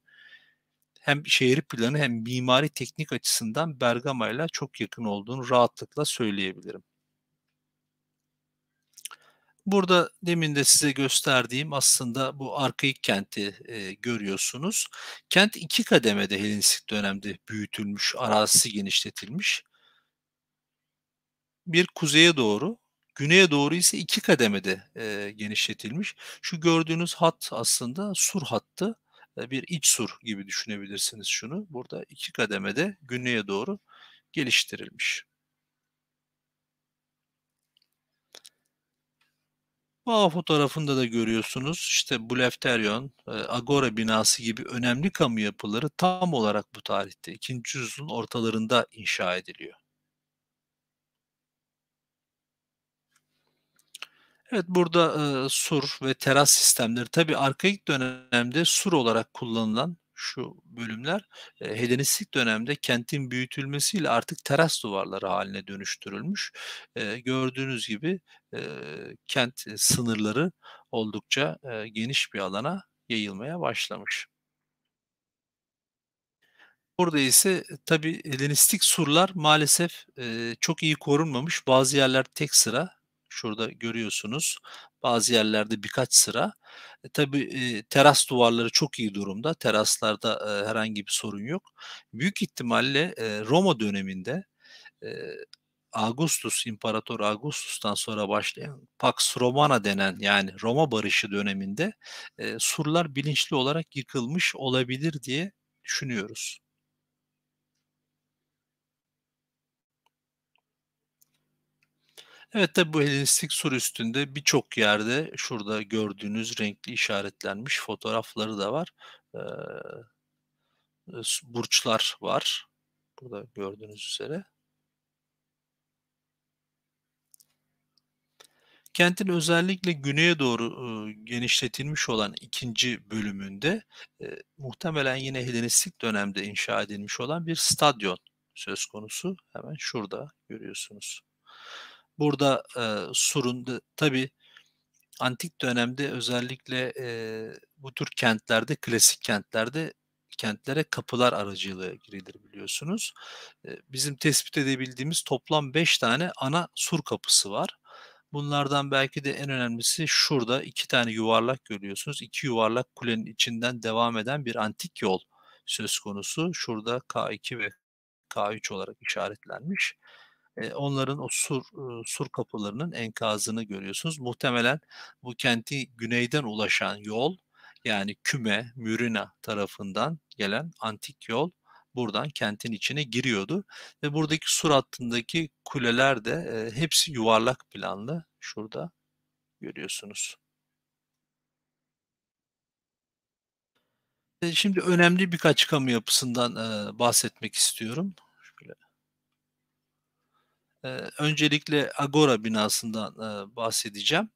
hem şehir planı hem mimari teknik açısından Bergamayla çok yakın olduğunu rahatlıkla söyleyebilirim. Burada demin de size gösterdiğim aslında bu arkaik kenti e, görüyorsunuz. Kent iki kademede Helenistik dönemde büyütülmüş, arazisi genişletilmiş. Bir kuzeye doğru, güneye doğru ise iki kademede e, genişletilmiş. Şu gördüğünüz hat aslında sur hattı bir iç sur gibi düşünebilirsiniz şunu. Burada iki kademede güneye doğru geliştirilmiş. Bağ fotoğrafında da görüyorsunuz işte Bulefterion, Agora binası gibi önemli kamu yapıları tam olarak bu tarihte 2. yüzyılın ortalarında inşa ediliyor. Evet burada e, sur ve teras sistemleri tabi arkaik dönemde sur olarak kullanılan şu bölümler e, Helenistik dönemde kentin büyütülmesiyle artık teras duvarları haline dönüştürülmüş. E, gördüğünüz gibi e, kent e, sınırları oldukça e, geniş bir alana yayılmaya başlamış. Burada ise e, tabi Helenistik surlar maalesef e, çok iyi korunmamış. Bazı yerler tek sıra Şurada görüyorsunuz bazı yerlerde birkaç sıra. E, tabii e, teras duvarları çok iyi durumda. Teraslarda e, herhangi bir sorun yok. Büyük ihtimalle e, Roma döneminde e, Augustus, İmparator Augustus'tan sonra başlayan Pax Romana denen yani Roma barışı döneminde e, surlar bilinçli olarak yıkılmış olabilir diye düşünüyoruz. Evet tabi bu Helenistik sur üstünde birçok yerde şurada gördüğünüz renkli işaretlenmiş fotoğrafları da var. Ee, burçlar var. Burada gördüğünüz üzere. Kentin özellikle güneye doğru e, genişletilmiş olan ikinci bölümünde e, muhtemelen yine Helenistik dönemde inşa edilmiş olan bir stadyon söz konusu. Hemen şurada görüyorsunuz. Burada e, Sur'un tabi antik dönemde özellikle e, bu tür kentlerde, klasik kentlerde kentlere kapılar aracılığı girilir biliyorsunuz. E, bizim tespit edebildiğimiz toplam 5 tane ana sur kapısı var. Bunlardan belki de en önemlisi şurada iki tane yuvarlak görüyorsunuz. İki yuvarlak kulenin içinden devam eden bir antik yol söz konusu. Şurada K2 ve K3 olarak işaretlenmiş onların o sur sur kapılarının enkazını görüyorsunuz. Muhtemelen bu kenti güneyden ulaşan yol yani Küme, Mürina tarafından gelen antik yol buradan kentin içine giriyordu ve buradaki sur hattındaki kuleler de hepsi yuvarlak planlı şurada görüyorsunuz. Şimdi önemli birkaç kamu yapısından bahsetmek istiyorum. E, öncelikle Agora binasından e, bahsedeceğim.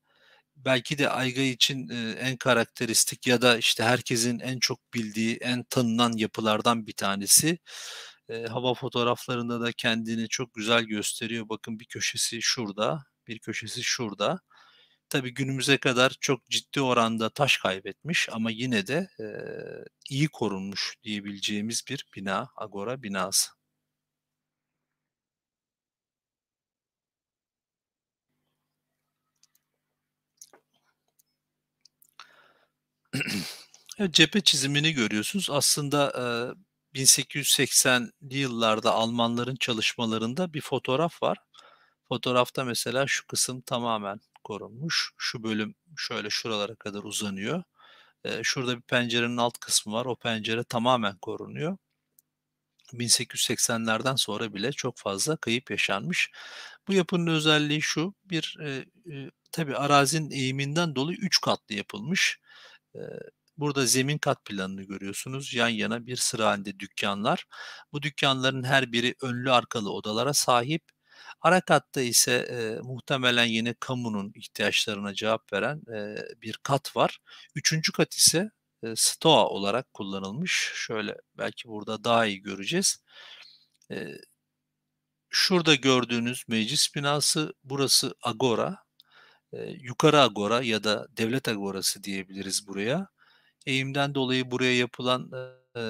Belki de Ayga için e, en karakteristik ya da işte herkesin en çok bildiği, en tanınan yapılardan bir tanesi. E, hava fotoğraflarında da kendini çok güzel gösteriyor. Bakın bir köşesi şurada, bir köşesi şurada. Tabi günümüze kadar çok ciddi oranda taş kaybetmiş ama yine de e, iyi korunmuş diyebileceğimiz bir bina, Agora binası. cephe çizimini görüyorsunuz. Aslında 1880'li yıllarda Almanların çalışmalarında bir fotoğraf var. Fotoğrafta mesela şu kısım tamamen korunmuş. Şu bölüm şöyle şuralara kadar uzanıyor. şurada bir pencerenin alt kısmı var. O pencere tamamen korunuyor. 1880'lerden sonra bile çok fazla kayıp yaşanmış. Bu yapının özelliği şu, bir e, e, tabi arazinin eğiminden dolayı 3 katlı yapılmış. Burada zemin kat planını görüyorsunuz. Yan yana bir sıra halinde dükkanlar. Bu dükkanların her biri önlü arkalı odalara sahip. Ara katta ise e, muhtemelen yine kamunun ihtiyaçlarına cevap veren e, bir kat var. Üçüncü kat ise e, stoa olarak kullanılmış. Şöyle belki burada daha iyi göreceğiz. E, şurada gördüğünüz meclis binası, burası agora yukarı agora ya da devlet agorası diyebiliriz buraya. Eğimden dolayı buraya yapılan e,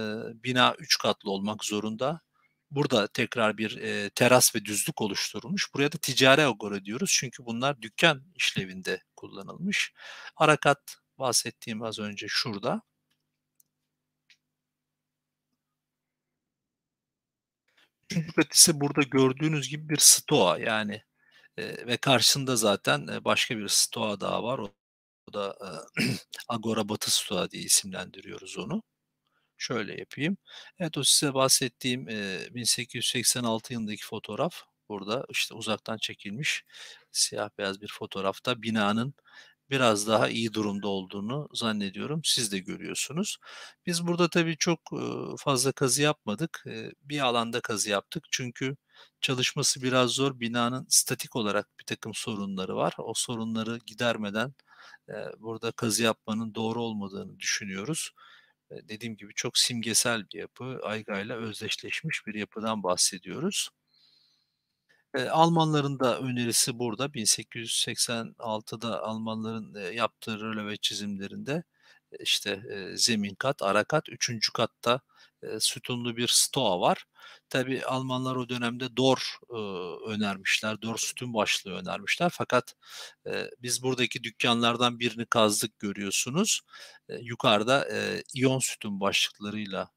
bina üç katlı olmak zorunda. Burada tekrar bir e, teras ve düzlük oluşturulmuş. Buraya da ticari agora diyoruz çünkü bunlar dükkan işlevinde kullanılmış. Arakat bahsettiğim az önce şurada. Üçüncü ise burada gördüğünüz gibi bir stoa yani ve karşısında zaten başka bir stoa daha var. O, da Agora Batı Stoa diye isimlendiriyoruz onu. Şöyle yapayım. Evet o size bahsettiğim 1886 yılındaki fotoğraf burada işte uzaktan çekilmiş siyah beyaz bir fotoğrafta binanın biraz daha iyi durumda olduğunu zannediyorum. Siz de görüyorsunuz. Biz burada tabii çok fazla kazı yapmadık. Bir alanda kazı yaptık. Çünkü çalışması biraz zor. Binanın statik olarak bir takım sorunları var. O sorunları gidermeden burada kazı yapmanın doğru olmadığını düşünüyoruz. Dediğim gibi çok simgesel bir yapı. aygayla ile özdeşleşmiş bir yapıdan bahsediyoruz. Almanların da önerisi burada. 1886'da Almanların yaptığı röle ve çizimlerinde işte zemin kat, ara kat, üçüncü katta sütunlu bir stoa var. Tabi Almanlar o dönemde dor önermişler, dor sütun başlığı önermişler. Fakat biz buradaki dükkanlardan birini kazdık görüyorsunuz. yukarıda iyon sütun başlıklarıyla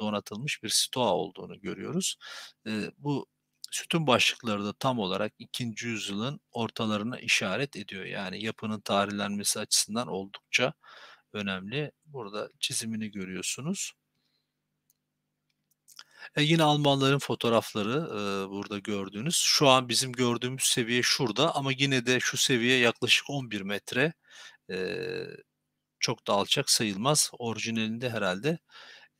donatılmış bir stoa olduğunu görüyoruz. Bu sütun başlıkları da tam olarak 2. yüzyılın ortalarına işaret ediyor. Yani yapının tarihlenmesi açısından oldukça önemli. Burada çizimini görüyorsunuz. E yine Almanların fotoğrafları e, burada gördüğünüz. Şu an bizim gördüğümüz seviye şurada ama yine de şu seviye yaklaşık 11 metre. E, çok da alçak sayılmaz. Orijinalinde herhalde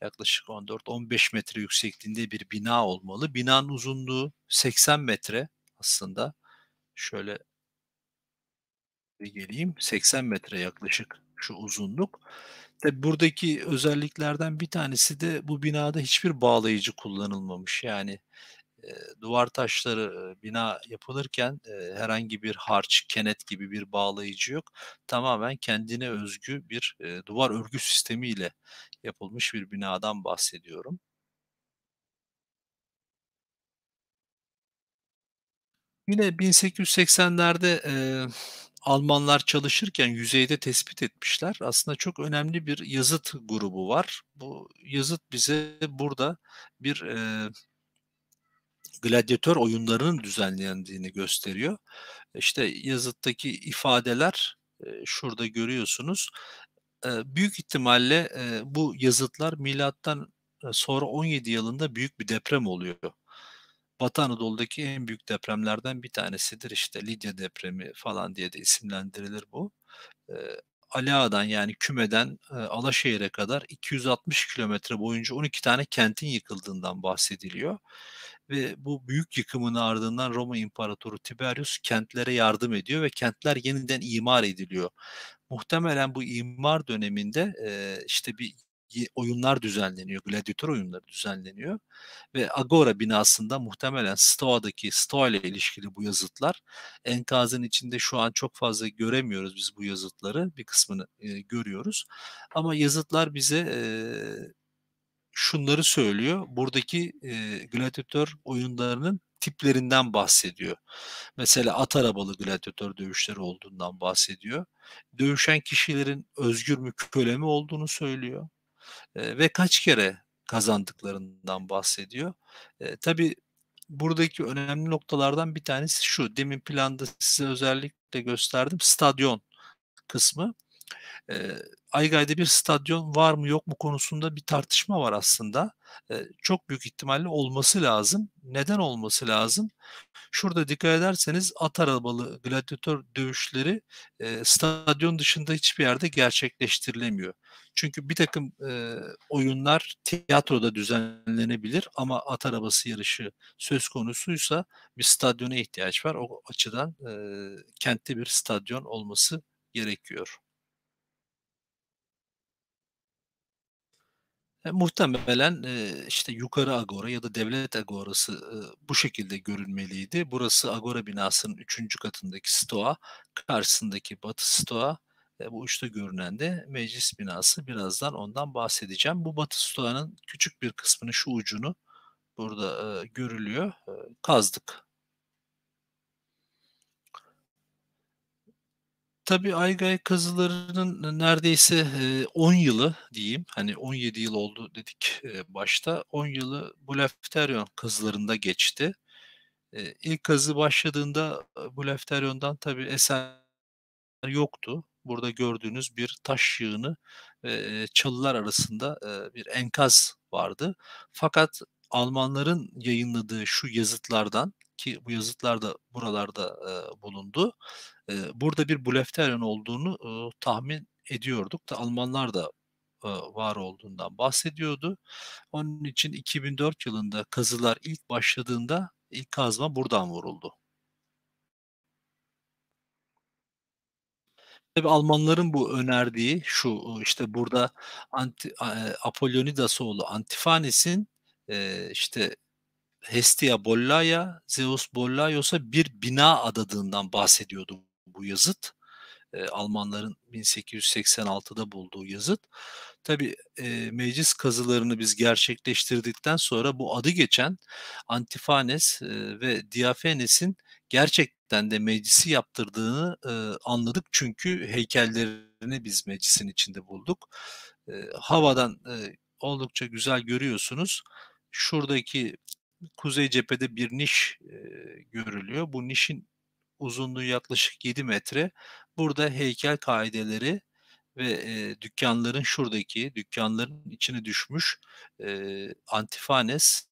yaklaşık 14-15 metre yüksekliğinde bir bina olmalı. Binanın uzunluğu 80 metre aslında. Şöyle bir geleyim. 80 metre yaklaşık şu uzunluk. Tabi buradaki özelliklerden bir tanesi de bu binada hiçbir bağlayıcı kullanılmamış. Yani duvar taşları bina yapılırken herhangi bir harç, kenet gibi bir bağlayıcı yok. Tamamen kendine özgü bir duvar örgü sistemiyle yapılmış bir binadan bahsediyorum. Yine 1880'lerde e, Almanlar çalışırken yüzeyde tespit etmişler. Aslında çok önemli bir yazıt grubu var. Bu yazıt bize burada bir e, gladyatör oyunlarının düzenlendiğini gösteriyor. İşte yazıttaki ifadeler e, şurada görüyorsunuz. E, büyük ihtimalle e, bu yazıtlar milattan sonra 17 yılında büyük bir deprem oluyor. Batı Anadolu'daki en büyük depremlerden bir tanesidir işte Lidya depremi falan diye de isimlendirilir bu. Ali Ağa'dan yani Küme'den e, Alaşehir'e kadar 260 kilometre boyunca 12 tane kentin yıkıldığından bahsediliyor ve bu büyük yıkımın ardından Roma İmparatoru Tiberius kentlere yardım ediyor ve kentler yeniden imar ediliyor. Muhtemelen bu imar döneminde e, işte bir oyunlar düzenleniyor, gladiator oyunları düzenleniyor ve Agora binasında muhtemelen Stoa'daki Stoa ile ilişkili bu yazıtlar enkazın içinde şu an çok fazla göremiyoruz biz bu yazıtları bir kısmını e, görüyoruz ama yazıtlar bize e, şunları söylüyor. Buradaki e, gladyatör oyunlarının tiplerinden bahsediyor. Mesela at arabalı gladyatör dövüşleri olduğundan bahsediyor. Dövüşen kişilerin özgür mü köle mi olduğunu söylüyor. E, ve kaç kere kazandıklarından bahsediyor. E, tabii buradaki önemli noktalardan bir tanesi şu. Demin planda size özellikle gösterdim. Stadyon kısmı. E, Aygay'da bir stadyon var mı yok mu konusunda bir tartışma var aslında. E, çok büyük ihtimalle olması lazım. Neden olması lazım? Şurada dikkat ederseniz at arabalı gladyatör dövüşleri e, stadyon dışında hiçbir yerde gerçekleştirilemiyor. Çünkü bir takım e, oyunlar tiyatroda düzenlenebilir ama at arabası yarışı söz konusuysa bir stadyona ihtiyaç var. O açıdan e, kentte bir stadyon olması gerekiyor. E, muhtemelen işte yukarı agora ya da devlet agorası bu şekilde görünmeliydi. Burası agora binasının üçüncü katındaki stoa, karşısındaki batı stoa, e, bu uçta görünen de meclis binası. Birazdan ondan bahsedeceğim. Bu batı stoanın küçük bir kısmını şu ucunu burada görülüyor. kazdık tabii Aygay kazılarının neredeyse 10 yılı diyeyim. Hani 17 yıl oldu dedik başta. 10 yılı Bulefterion kazılarında geçti. İlk kazı başladığında Bulefterion'dan tabii eser yoktu. Burada gördüğünüz bir taş yığını çalılar arasında bir enkaz vardı. Fakat Almanların yayınladığı şu yazıtlardan ki bu yazıtlar da buralarda e, bulundu. E, burada bir Bulefterian olduğunu e, tahmin ediyorduk da Almanlar da e, var olduğundan bahsediyordu. Onun için 2004 yılında kazılar ilk başladığında ilk kazma buradan vuruldu. Tabi Almanların bu önerdiği şu işte burada anti, Apollonidas'oğlu Antifanis'in e, işte Hestia Bollaya, Zeus Bollayos'a bir bina adadığından bahsediyordu bu yazıt. E, Almanların 1886'da bulduğu yazıt. Tabi e, meclis kazılarını biz gerçekleştirdikten sonra bu adı geçen Antifanes e, ve Diafenes'in gerçekten de meclisi yaptırdığını e, anladık. Çünkü heykellerini biz meclisin içinde bulduk. E, havadan e, oldukça güzel görüyorsunuz. Şuradaki kuzey cephede bir niş e, görülüyor. Bu nişin uzunluğu yaklaşık 7 metre. Burada heykel kaideleri ve e, dükkanların şuradaki dükkanların içine düşmüş e, Antifanes,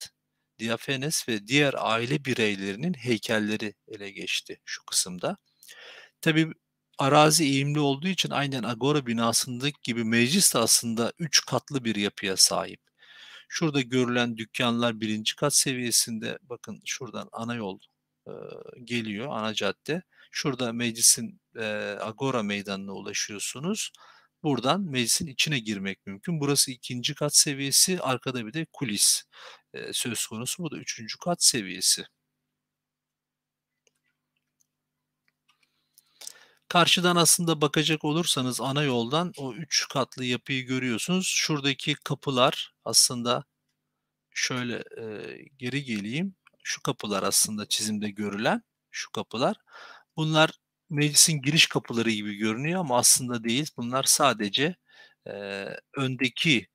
Diafenes ve diğer aile bireylerinin heykelleri ele geçti şu kısımda. Tabi arazi eğimli olduğu için aynen Agora binasındaki gibi meclis de aslında 3 katlı bir yapıya sahip. Şurada görülen dükkanlar birinci kat seviyesinde bakın şuradan ana yol e, geliyor ana cadde. Şurada meclisin e, Agora meydanına ulaşıyorsunuz. Buradan meclisin içine girmek mümkün. Burası ikinci kat seviyesi. Arkada bir de kulis e, söz konusu. Bu da üçüncü kat seviyesi. Karşıdan aslında bakacak olursanız ana yoldan o üç katlı yapıyı görüyorsunuz. Şuradaki kapılar aslında şöyle e, geri geleyim. Şu kapılar aslında çizimde görülen şu kapılar. Bunlar meclisin giriş kapıları gibi görünüyor ama aslında değil. Bunlar sadece e, öndeki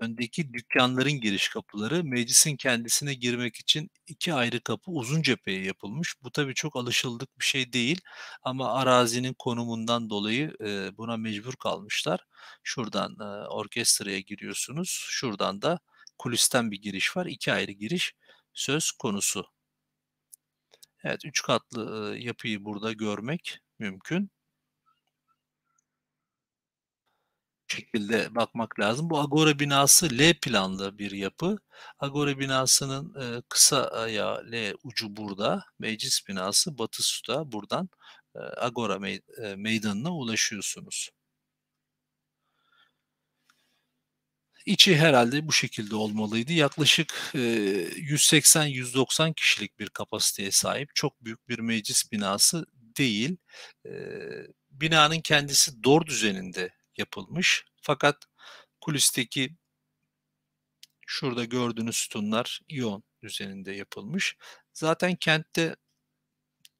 öndeki dükkanların giriş kapıları meclisin kendisine girmek için iki ayrı kapı uzun cepheye yapılmış. Bu tabii çok alışıldık bir şey değil ama arazinin konumundan dolayı e, buna mecbur kalmışlar. Şuradan e, orkestraya giriyorsunuz, şuradan da kulisten bir giriş var. İki ayrı giriş söz konusu. Evet, üç katlı e, yapıyı burada görmek mümkün. şekilde bakmak lazım. Bu Agora binası L planlı bir yapı. Agora binasının e, kısa ayağı L ucu burada. Meclis binası Batı Su'da buradan e, Agora e, meydanına ulaşıyorsunuz. İçi herhalde bu şekilde olmalıydı. Yaklaşık 180-190 kişilik bir kapasiteye sahip. Çok büyük bir meclis binası değil. Binanın kendisi dor düzeninde yapılmış. Fakat kulisteki şurada gördüğünüz sütunlar iyon düzeninde yapılmış. Zaten kentte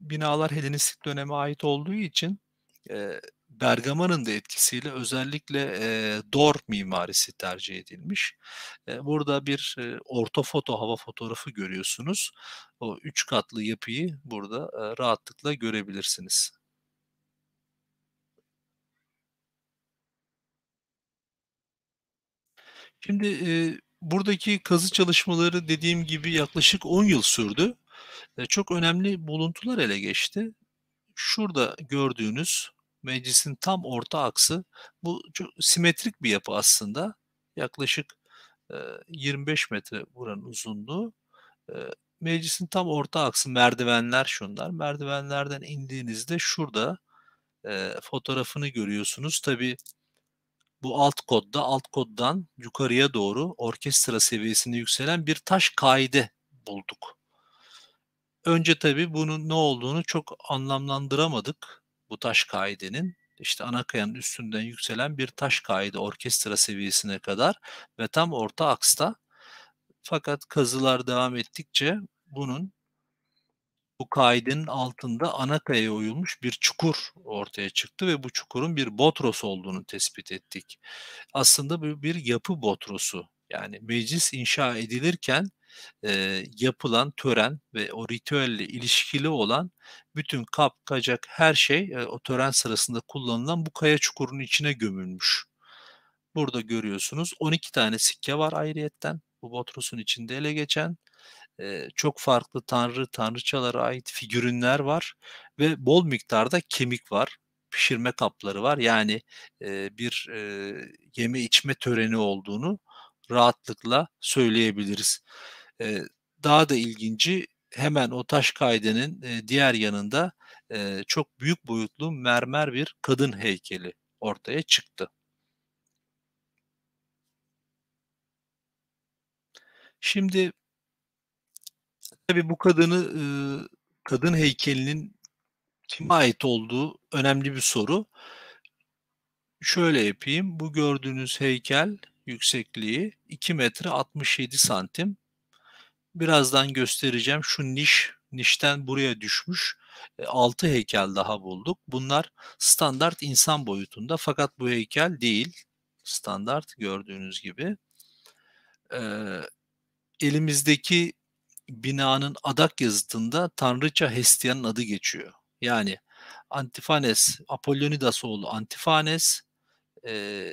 binalar Helenistik döneme ait olduğu için e, Bergama'nın da etkisiyle özellikle e, dor mimarisi tercih edilmiş. E, burada bir e, orta foto hava fotoğrafı görüyorsunuz. O üç katlı yapıyı burada e, rahatlıkla görebilirsiniz. Şimdi e, buradaki kazı çalışmaları dediğim gibi yaklaşık 10 yıl sürdü. E, çok önemli buluntular ele geçti. Şurada gördüğünüz meclisin tam orta aksı bu çok simetrik bir yapı aslında. Yaklaşık e, 25 metre buranın uzunluğu. E, meclisin tam orta aksı merdivenler şunlar. Merdivenlerden indiğinizde şurada e, fotoğrafını görüyorsunuz. Tabii bu alt kodda alt koddan yukarıya doğru orkestra seviyesinde yükselen bir taş kaide bulduk. Önce tabii bunun ne olduğunu çok anlamlandıramadık bu taş kaidenin. İşte ana kayanın üstünden yükselen bir taş kaydı orkestra seviyesine kadar ve tam orta aksta. Fakat kazılar devam ettikçe bunun bu kaidenin altında ana kayaya oyulmuş bir çukur ortaya çıktı ve bu çukurun bir botros olduğunu tespit ettik. Aslında bu bir yapı botrosu. Yani meclis inşa edilirken e, yapılan tören ve o ritüelle ilişkili olan bütün kap, kacak her şey e, o tören sırasında kullanılan bu kaya çukurunun içine gömülmüş. Burada görüyorsunuz 12 tane sikke var ayrıyetten bu botrosun içinde ele geçen e, çok farklı tanrı, tanrıçalara ait figürünler var ve bol miktarda kemik var, pişirme kapları var. Yani e, bir e, yeme içme töreni olduğunu rahatlıkla söyleyebiliriz. E, daha da ilginci hemen o taş kaydenin e, diğer yanında e, çok büyük boyutlu mermer bir kadın heykeli ortaya çıktı. Şimdi Tabii bu kadını kadın heykelinin kime ait olduğu önemli bir soru. Şöyle yapayım. Bu gördüğünüz heykel yüksekliği 2 metre 67 santim. Birazdan göstereceğim. Şu niş, nişten buraya düşmüş. 6 e, heykel daha bulduk. Bunlar standart insan boyutunda fakat bu heykel değil. Standart gördüğünüz gibi. Ee, elimizdeki binanın adak yazıtında Tanrıça Hestia'nın adı geçiyor. Yani Antifanes, Apollonidas oğlu Antifanes, e,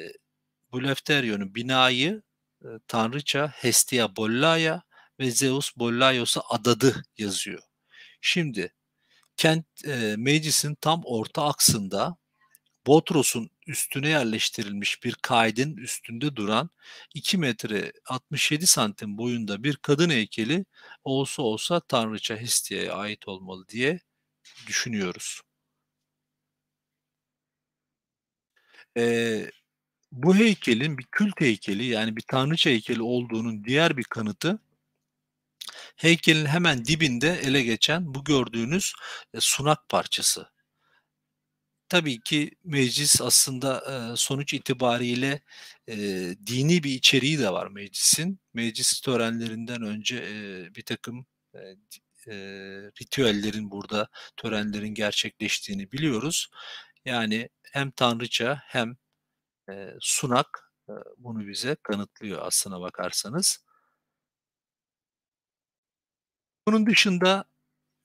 Blefterion'un binayı e, Tanrıça Hestia Bollaya ve Zeus Bollayos'a adadı yazıyor. Şimdi kent e, meclisin tam orta aksında Botros'un üstüne yerleştirilmiş bir kaidin üstünde duran 2 metre 67 santim boyunda bir kadın heykeli olsa olsa Tanrıça Hestia'ya ait olmalı diye düşünüyoruz. Ee, bu heykelin bir kült heykeli yani bir tanrıça heykeli olduğunun diğer bir kanıtı heykelin hemen dibinde ele geçen bu gördüğünüz e, sunak parçası tabii ki meclis aslında sonuç itibariyle dini bir içeriği de var meclisin. Meclis törenlerinden önce bir takım ritüellerin burada törenlerin gerçekleştiğini biliyoruz. Yani hem tanrıça hem sunak bunu bize kanıtlıyor aslına bakarsanız. Bunun dışında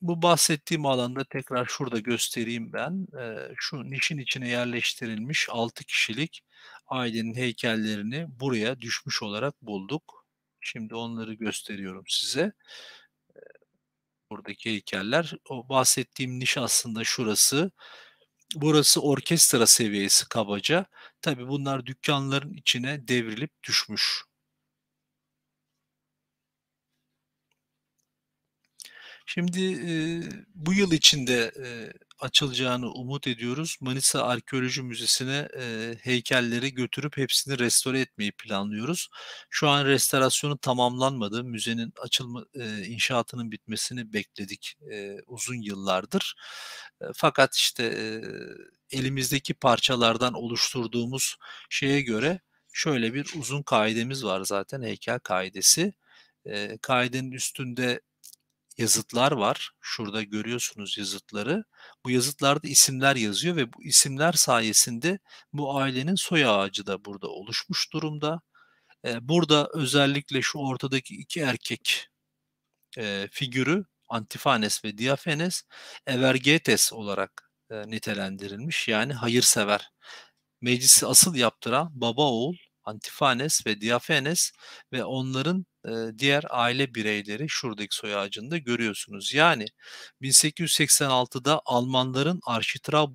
bu bahsettiğim alanda tekrar şurada göstereyim ben. E, şu nişin içine yerleştirilmiş 6 kişilik ailenin heykellerini buraya düşmüş olarak bulduk. Şimdi onları gösteriyorum size. E, buradaki heykeller. O bahsettiğim niş aslında şurası. Burası orkestra seviyesi kabaca. Tabii bunlar dükkanların içine devrilip düşmüş. Şimdi e, bu yıl içinde e, açılacağını umut ediyoruz. Manisa Arkeoloji Müzesi'ne e, heykelleri götürüp hepsini restore etmeyi planlıyoruz. Şu an restorasyonu tamamlanmadı. Müzenin açılma e, inşaatının bitmesini bekledik e, uzun yıllardır. E, fakat işte e, elimizdeki parçalardan oluşturduğumuz şeye göre şöyle bir uzun kaidemiz var zaten heykel kaidesi. E, kaidenin üstünde yazıtlar var. Şurada görüyorsunuz yazıtları. Bu yazıtlarda isimler yazıyor ve bu isimler sayesinde bu ailenin soy ağacı da burada oluşmuş durumda. E, burada özellikle şu ortadaki iki erkek e, figürü Antifanes ve Diafenes Evergetes olarak e, nitelendirilmiş. Yani hayırsever. Meclisi asıl yaptıran baba oğul Antifanes ve Diafenes ve onların e, diğer aile bireyleri şuradaki soy ağacında görüyorsunuz. Yani 1886'da Almanların arşitrav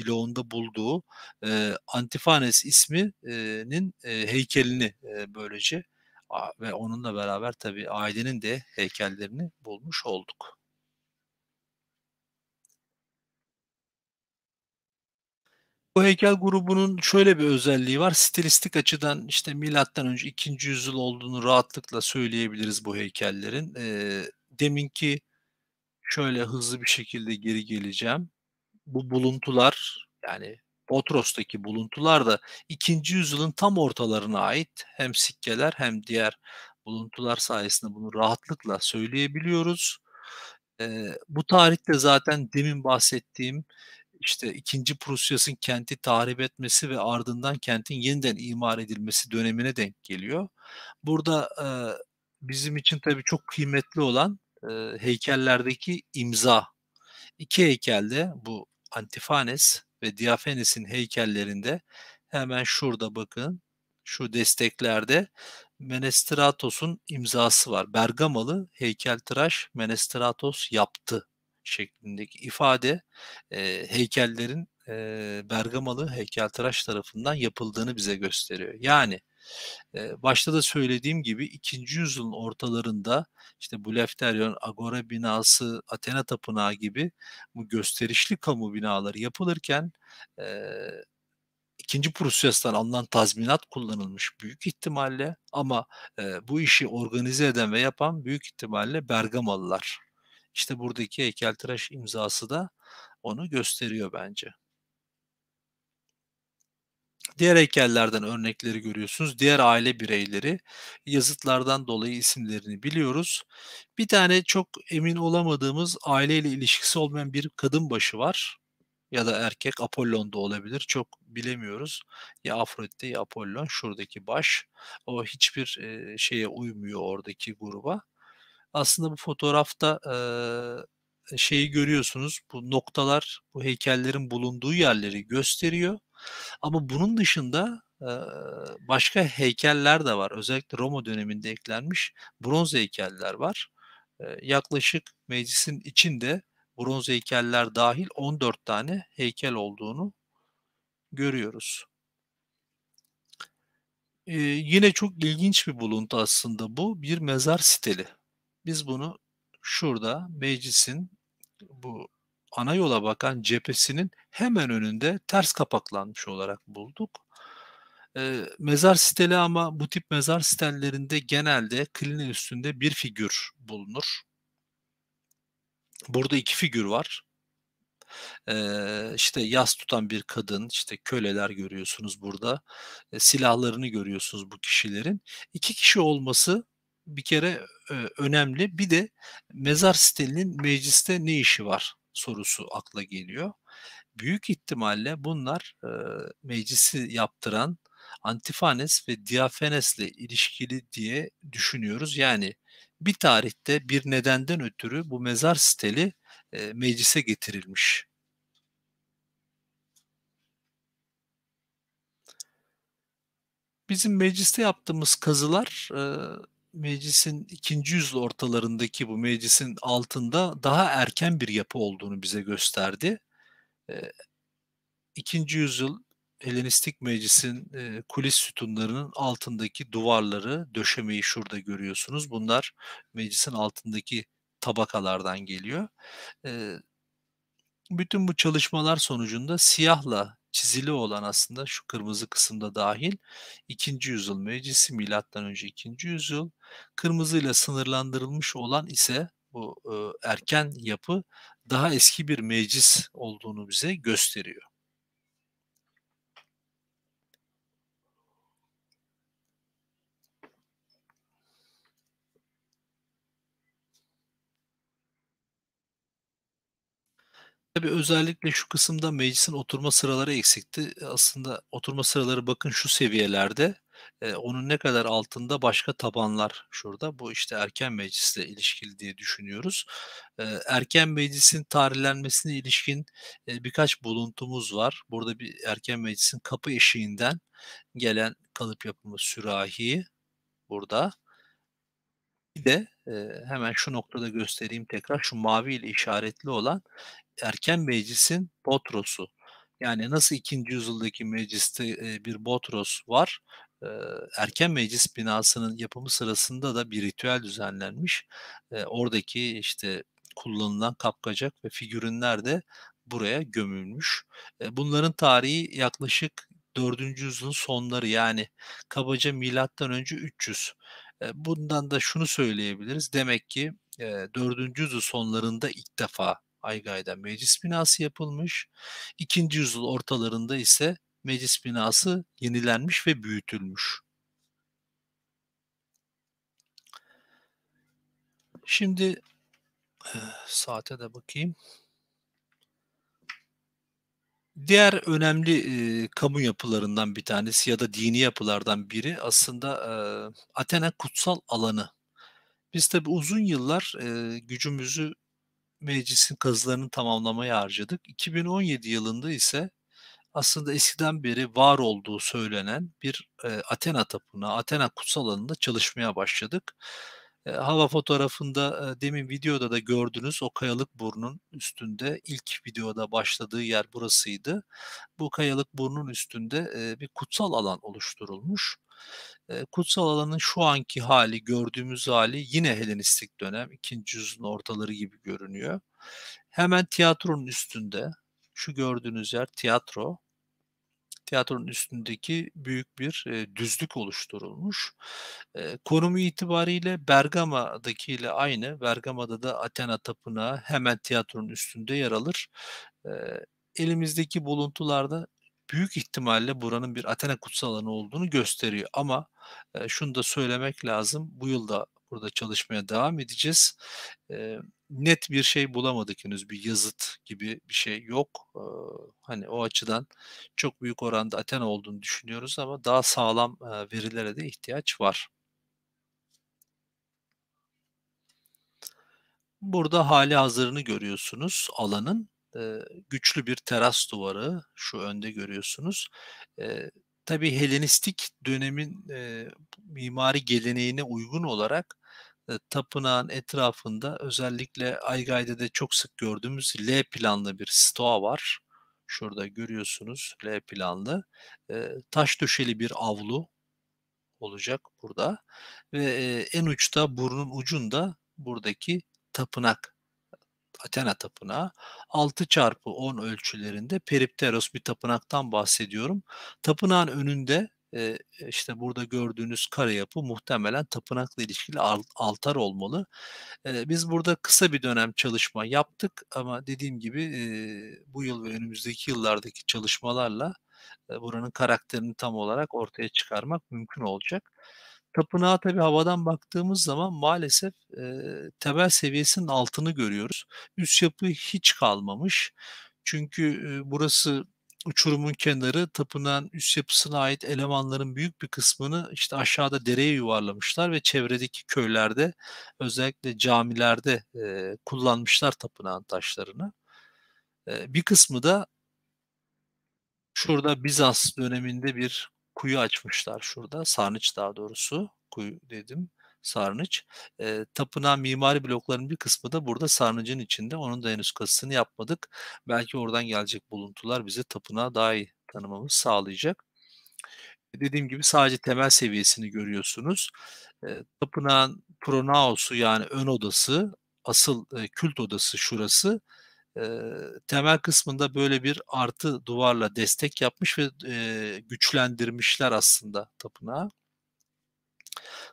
bloğunda bulduğu e, Antifanes isminin e, heykelini e, böylece ve onunla beraber tabii ailenin de heykellerini bulmuş olduk. bu heykel grubunun şöyle bir özelliği var. Stilistik açıdan işte milattan önce 2. yüzyıl olduğunu rahatlıkla söyleyebiliriz bu heykellerin. E, deminki şöyle hızlı bir şekilde geri geleceğim. Bu buluntular yani Botros'taki buluntular da 2. yüzyılın tam ortalarına ait hem sikkeler hem diğer buluntular sayesinde bunu rahatlıkla söyleyebiliyoruz. E, bu tarihte zaten demin bahsettiğim işte 2. Prusyas'ın kenti tahrip etmesi ve ardından kentin yeniden imar edilmesi dönemine denk geliyor. Burada e, bizim için tabii çok kıymetli olan e, heykellerdeki imza. İki heykelde bu Antifanes ve Diafenes'in heykellerinde hemen şurada bakın şu desteklerde Menestratos'un imzası var. Bergamalı heykeltıraş Menestratos yaptı şeklindeki ifade e, heykellerin e, Bergamalı heykeltıraş tarafından yapıldığını bize gösteriyor. Yani e, başta da söylediğim gibi 2. yüzyılın ortalarında işte bu Lefteryon, Agora binası, Athena tapınağı gibi bu gösterişli kamu binaları yapılırken e, 2. Prusyas'tan alınan tazminat kullanılmış büyük ihtimalle ama e, bu işi organize eden ve yapan büyük ihtimalle Bergamalılar işte buradaki heykeltıraş imzası da onu gösteriyor bence. Diğer heykellerden örnekleri görüyorsunuz. Diğer aile bireyleri yazıtlardan dolayı isimlerini biliyoruz. Bir tane çok emin olamadığımız aileyle ilişkisi olmayan bir kadın başı var. Ya da erkek Apollon da olabilir. Çok bilemiyoruz. Ya Afrodite ya Apollon şuradaki baş. O hiçbir şeye uymuyor oradaki gruba. Aslında bu fotoğrafta e, şeyi görüyorsunuz. Bu noktalar bu heykellerin bulunduğu yerleri gösteriyor. Ama bunun dışında başka heykeller de var. Özellikle Roma döneminde eklenmiş bronz heykeller var. Yaklaşık meclisin içinde bronz heykeller dahil 14 tane heykel olduğunu görüyoruz. Ee, yine çok ilginç bir buluntu aslında bu. Bir mezar siteli. Biz bunu şurada meclisin bu ana yola bakan cephesinin hemen önünde ters kapaklanmış olarak bulduk. E, mezar steli ama bu tip mezar sitellerinde genelde kline üstünde bir figür bulunur. Burada iki figür var. Ee, işte yas tutan bir kadın, işte köleler görüyorsunuz burada. E, silahlarını görüyorsunuz bu kişilerin. İki kişi olması bir kere e, önemli. Bir de mezar sitelinin mecliste ne işi var sorusu akla geliyor. Büyük ihtimalle bunlar e, meclisi yaptıran Antifanes ve Diafenes'le ilişkili diye düşünüyoruz. Yani bir tarihte bir nedenden ötürü bu mezar steli e, meclise getirilmiş. Bizim mecliste yaptığımız kazılar e, meclisin ikinci yüzyıl ortalarındaki bu meclisin altında daha erken bir yapı olduğunu bize gösterdi. İkinci yüzyıl Helenistik meclisin kulis sütunlarının altındaki duvarları, döşemeyi şurada görüyorsunuz. Bunlar meclisin altındaki tabakalardan geliyor. bütün bu çalışmalar sonucunda siyahla çizili olan aslında şu kırmızı kısımda dahil 2. yüzyıl meclisi milattan önce 2. yüzyıl kırmızıyla sınırlandırılmış olan ise bu e, erken yapı daha eski bir meclis olduğunu bize gösteriyor. Tabii özellikle şu kısımda meclisin oturma sıraları eksikti. E, aslında oturma sıraları bakın şu seviyelerde. E, onun ne kadar altında başka tabanlar şurada. Bu işte erken meclisle ilişkili diye düşünüyoruz. E, erken meclisin tarihlenmesine ilişkin e, birkaç buluntumuz var. Burada bir erken meclisin kapı eşiğinden gelen kalıp yapımı sürahi burada. Bir de e, hemen şu noktada göstereyim tekrar şu mavi ile işaretli olan erken meclisin Botros'u. Yani nasıl ikinci yüzyıldaki mecliste bir Botros var, erken meclis binasının yapımı sırasında da bir ritüel düzenlenmiş. oradaki işte kullanılan kapkacak ve figürünler de buraya gömülmüş. Bunların tarihi yaklaşık 4. yüzyılın sonları yani kabaca milattan önce 300. Bundan da şunu söyleyebiliriz. Demek ki 4. yüzyıl sonlarında ilk defa Aygay'da meclis binası yapılmış. İkinci yüzyıl ortalarında ise meclis binası yenilenmiş ve büyütülmüş. Şimdi eh, saate de bakayım. Diğer önemli e, kamu yapılarından bir tanesi ya da dini yapılardan biri aslında e, Athena kutsal alanı. Biz tabi uzun yıllar e, gücümüzü meclisin kazılarını tamamlamaya harcadık. 2017 yılında ise aslında eskiden beri var olduğu söylenen bir e, Athena tapınağı, Athena kutsal alanında çalışmaya başladık. E, hava fotoğrafında e, demin videoda da gördünüz o kayalık burnun üstünde ilk videoda başladığı yer burasıydı. Bu kayalık burnun üstünde e, bir kutsal alan oluşturulmuş kutsal alanın şu anki hali, gördüğümüz hali yine Helenistik dönem, ikinci yüzyılın ortaları gibi görünüyor. Hemen tiyatronun üstünde, şu gördüğünüz yer tiyatro. Tiyatronun üstündeki büyük bir e, düzlük oluşturulmuş. E, konumu itibariyle Bergama'daki ile aynı. Bergama'da da Athena Tapınağı hemen tiyatronun üstünde yer alır. E, elimizdeki buluntularda büyük ihtimalle buranın bir Athena kutsal alanı olduğunu gösteriyor. Ama e, şunu da söylemek lazım. Bu yılda burada çalışmaya devam edeceğiz. E, net bir şey bulamadık henüz. Bir yazıt gibi bir şey yok. E, hani o açıdan çok büyük oranda Athena olduğunu düşünüyoruz ama daha sağlam e, verilere de ihtiyaç var. Burada hali hazırını görüyorsunuz alanın güçlü bir teras duvarı şu önde görüyorsunuz. E, tabii Helenistik dönemin mimari geleneğine uygun olarak tapınağın etrafında özellikle Aygay'da çok sık gördüğümüz L planlı bir stoa var. Şurada görüyorsunuz L planlı. taş döşeli bir avlu olacak burada. Ve en uçta burnun ucunda buradaki tapınak Athena Tapınağı 6 çarpı 10 ölçülerinde Peripteros bir tapınaktan bahsediyorum. Tapınağın önünde e, işte burada gördüğünüz kare yapı muhtemelen tapınakla ilişkili altar olmalı. E, biz burada kısa bir dönem çalışma yaptık ama dediğim gibi e, bu yıl ve önümüzdeki yıllardaki çalışmalarla buranın karakterini tam olarak ortaya çıkarmak mümkün olacak tapınağa tabii havadan baktığımız zaman maalesef e, temel seviyesinin altını görüyoruz. Üst yapı hiç kalmamış. Çünkü e, burası uçurumun kenarı tapınağın üst yapısına ait elemanların büyük bir kısmını işte aşağıda dereye yuvarlamışlar ve çevredeki köylerde özellikle camilerde e, kullanmışlar tapınağın taşlarını. E, bir kısmı da şurada Bizans döneminde bir kuyu açmışlar şurada. Sarnıç daha doğrusu. Kuyu dedim. Sarnıç. E, tapınağın mimari blokların bir kısmı da burada sarnıcın içinde. Onun da henüz kasını yapmadık. Belki oradan gelecek buluntular bize tapınağı daha iyi tanımamız sağlayacak. E, dediğim gibi sadece temel seviyesini görüyorsunuz. E, tapınağın pronaosu yani ön odası, asıl e, kült odası şurası e, temel kısmında böyle bir artı duvarla destek yapmış ve e, güçlendirmişler aslında tapınağı.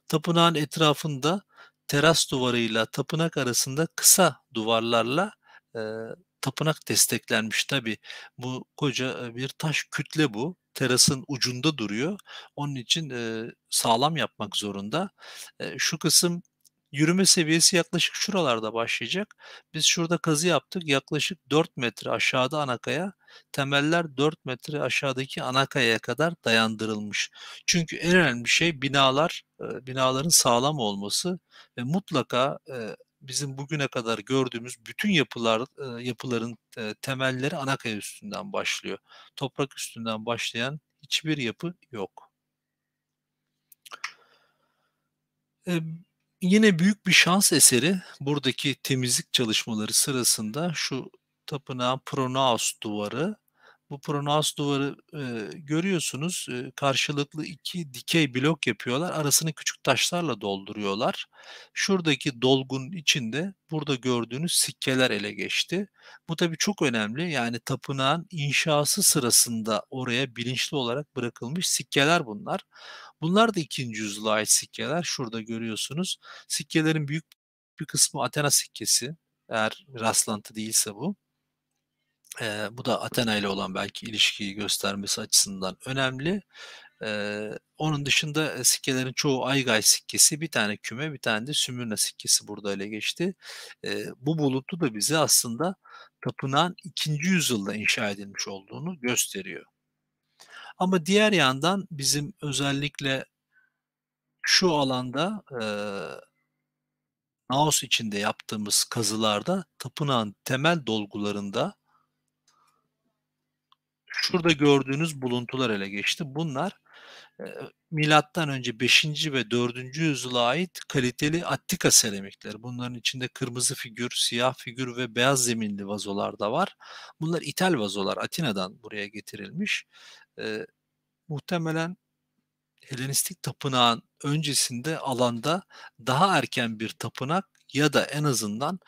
Tapınağın etrafında teras duvarıyla tapınak arasında kısa duvarlarla e, tapınak desteklenmiş tabi. Bu koca bir taş kütle bu. Terasın ucunda duruyor. Onun için e, sağlam yapmak zorunda. E, şu kısım yürüme seviyesi yaklaşık şuralarda başlayacak. Biz şurada kazı yaptık. Yaklaşık 4 metre aşağıda anakaya temeller 4 metre aşağıdaki anakayaya kadar dayandırılmış. Çünkü en önemli şey binalar, e, binaların sağlam olması ve mutlaka e, bizim bugüne kadar gördüğümüz bütün yapılar e, yapıların temelleri anakaya üstünden başlıyor. Toprak üstünden başlayan hiçbir yapı yok yine büyük bir şans eseri buradaki temizlik çalışmaları sırasında şu tapınağın pronaos duvarı bu pronaos duvarı e, görüyorsunuz. E, karşılıklı iki dikey blok yapıyorlar. Arasını küçük taşlarla dolduruyorlar. Şuradaki dolgunun içinde burada gördüğünüz sikkeler ele geçti. Bu tabii çok önemli. Yani tapınağın inşası sırasında oraya bilinçli olarak bırakılmış sikkeler bunlar. Bunlar da ikinci yüzyıla ait sikkeler. Şurada görüyorsunuz. Sikkelerin büyük bir kısmı Athena sikkesi. Eğer rastlantı değilse bu. E, bu da Athena ile olan belki ilişkiyi göstermesi açısından önemli. E, onun dışında sikkelerin çoğu Aygay sikkesi, bir tane küme, bir tane de Sümürne sikkesi burada ele geçti. E, bu bulutu da bize aslında tapınağın ikinci yüzyılda inşa edilmiş olduğunu gösteriyor. Ama diğer yandan bizim özellikle şu alanda e, Naos içinde yaptığımız kazılarda tapınağın temel dolgularında şurada gördüğünüz buluntular ele geçti. Bunlar e, milattan önce 5. ve 4. yüzyıla ait kaliteli Attika seramikler. Bunların içinde kırmızı figür, siyah figür ve beyaz zeminli vazolar da var. Bunlar İtal vazolar. Atina'dan buraya getirilmiş. E, muhtemelen Helenistik tapınağın öncesinde alanda daha erken bir tapınak ya da en azından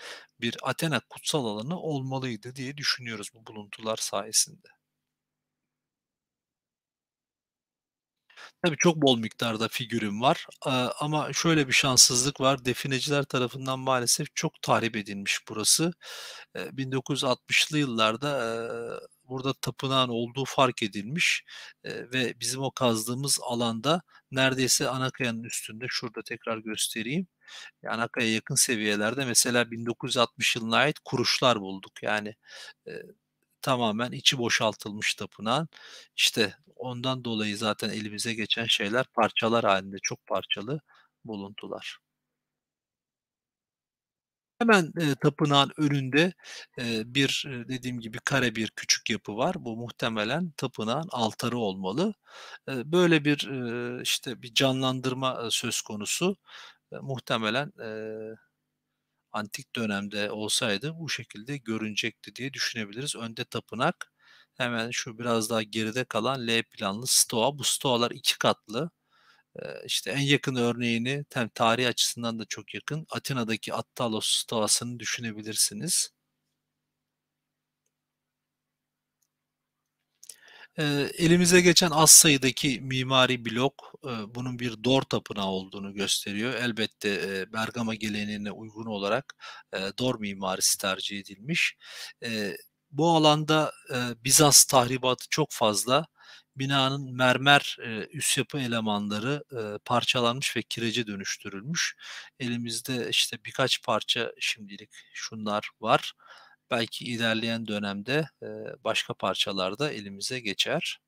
bir Athena kutsal alanı olmalıydı diye düşünüyoruz bu buluntular sayesinde. Tabii çok bol miktarda figürüm var ama şöyle bir şanssızlık var. Defineciler tarafından maalesef çok tahrip edilmiş burası. 1960'lı yıllarda burada tapınağın olduğu fark edilmiş ve bizim o kazdığımız alanda neredeyse Anakaya'nın üstünde şurada tekrar göstereyim. Anakaya yakın seviyelerde mesela 1960 yılına ait kuruşlar bulduk. Yani tamamen içi boşaltılmış tapınağın. İşte ondan dolayı zaten elimize geçen şeyler parçalar halinde çok parçalı buluntular. Hemen e, tapınağın önünde e, bir e, dediğim gibi kare bir küçük yapı var. Bu muhtemelen tapınağın altarı olmalı. E, böyle bir e, işte bir canlandırma e, söz konusu. E, muhtemelen e, antik dönemde olsaydı bu şekilde görünecekti diye düşünebiliriz. Önde tapınak, hemen şu biraz daha geride kalan L planlı stoa. Bu stoalar iki katlı. İşte en yakın örneğini hem tarih açısından da çok yakın Atina'daki Attalos stoasını düşünebilirsiniz. Ee, elimize geçen az sayıdaki mimari blok e, bunun bir dor tapınağı olduğunu gösteriyor. Elbette e, Bergama geleneğine uygun olarak e, dor mimarisi tercih edilmiş. Bu alanda Bizans tahribatı çok fazla. Binanın mermer üst yapı elemanları parçalanmış ve kirece dönüştürülmüş. Elimizde işte birkaç parça şimdilik şunlar var belki ilerleyen dönemde başka parçalarda elimize geçer.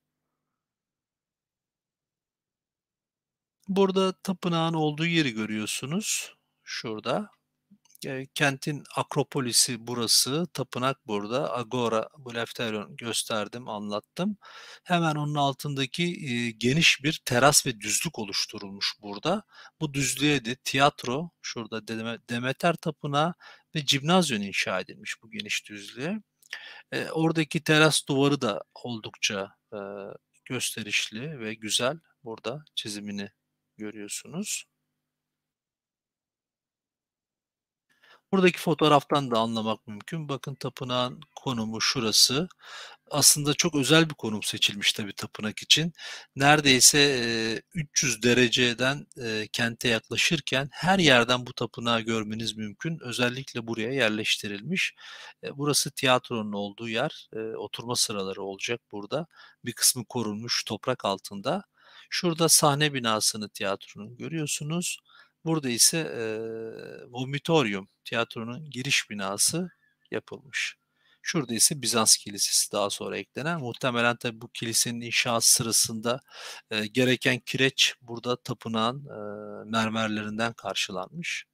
Burada tapınağın olduğu yeri görüyorsunuz. Şurada kentin akropolisi burası, tapınak burada, Agora, bu Blefterion gösterdim, anlattım. Hemen onun altındaki e, geniş bir teras ve düzlük oluşturulmuş burada. Bu düzlüğe de tiyatro, şurada Demeter Tapınağı ve cimnazyon inşa edilmiş bu geniş düzlüğe. E, oradaki teras duvarı da oldukça e, gösterişli ve güzel. Burada çizimini görüyorsunuz. Buradaki fotoğraftan da anlamak mümkün. Bakın tapınağın konumu şurası. Aslında çok özel bir konum seçilmiş tabii tapınak için. Neredeyse 300 dereceden kente yaklaşırken her yerden bu tapınağı görmeniz mümkün. Özellikle buraya yerleştirilmiş. E, burası tiyatronun olduğu yer. E, oturma sıraları olacak burada. Bir kısmı korunmuş toprak altında. Şurada sahne binasını tiyatronun görüyorsunuz. Burada ise e, vomitorium tiyatronun giriş binası yapılmış. Şurada ise Bizans Kilisesi daha sonra eklenen. Muhtemelen tabi bu kilisenin inşaat sırasında e, gereken kireç burada tapınağın e, mermerlerinden karşılanmış.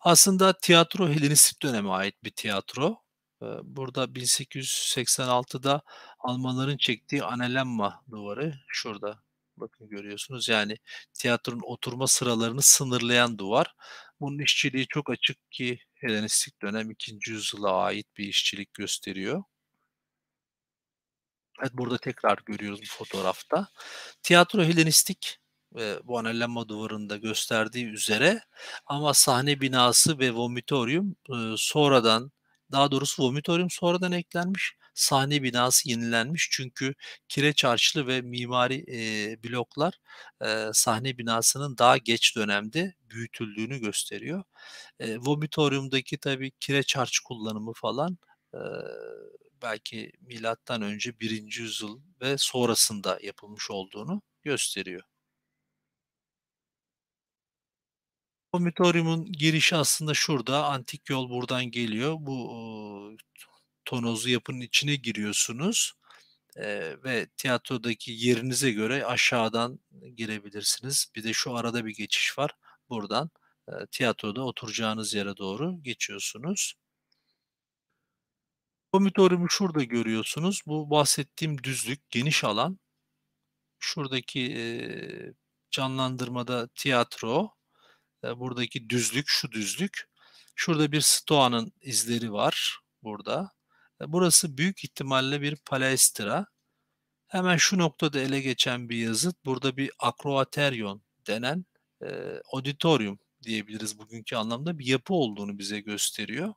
Aslında tiyatro Helenistik döneme ait bir tiyatro. E, burada 1886'da Almanların çektiği Analemma duvarı şurada Bakın görüyorsunuz yani tiyatronun oturma sıralarını sınırlayan duvar. Bunun işçiliği çok açık ki Helenistik dönem 2. yüzyıla ait bir işçilik gösteriyor. Evet burada tekrar görüyoruz bu fotoğrafta. Tiyatro Helenistik e, bu analemma duvarında gösterdiği üzere ama sahne binası ve vomitorium e, sonradan daha doğrusu vomitorium sonradan eklenmiş sahne binası yenilenmiş. Çünkü kireç harçlı ve mimari e, bloklar e, sahne binasının daha geç dönemde büyütüldüğünü gösteriyor. E, vomitorium'daki tabii kireç harç kullanımı falan e, belki milattan önce 1. yüzyıl ve sonrasında yapılmış olduğunu gösteriyor. Vomitorium'un girişi aslında şurada. Antik yol buradan geliyor. Bu Tonozu yapının içine giriyorsunuz e, ve tiyatrodaki yerinize göre aşağıdan girebilirsiniz. Bir de şu arada bir geçiş var. Buradan e, tiyatroda oturacağınız yere doğru geçiyorsunuz. Komitoriumu şurada görüyorsunuz. Bu bahsettiğim düzlük, geniş alan. Şuradaki e, canlandırmada tiyatro, e, buradaki düzlük, şu düzlük. Şurada bir stoanın izleri var burada. E, burası büyük ihtimalle bir palestra. Hemen şu noktada ele geçen bir yazıt. Burada bir akroateryon denen e, auditorium diyebiliriz bugünkü anlamda bir yapı olduğunu bize gösteriyor.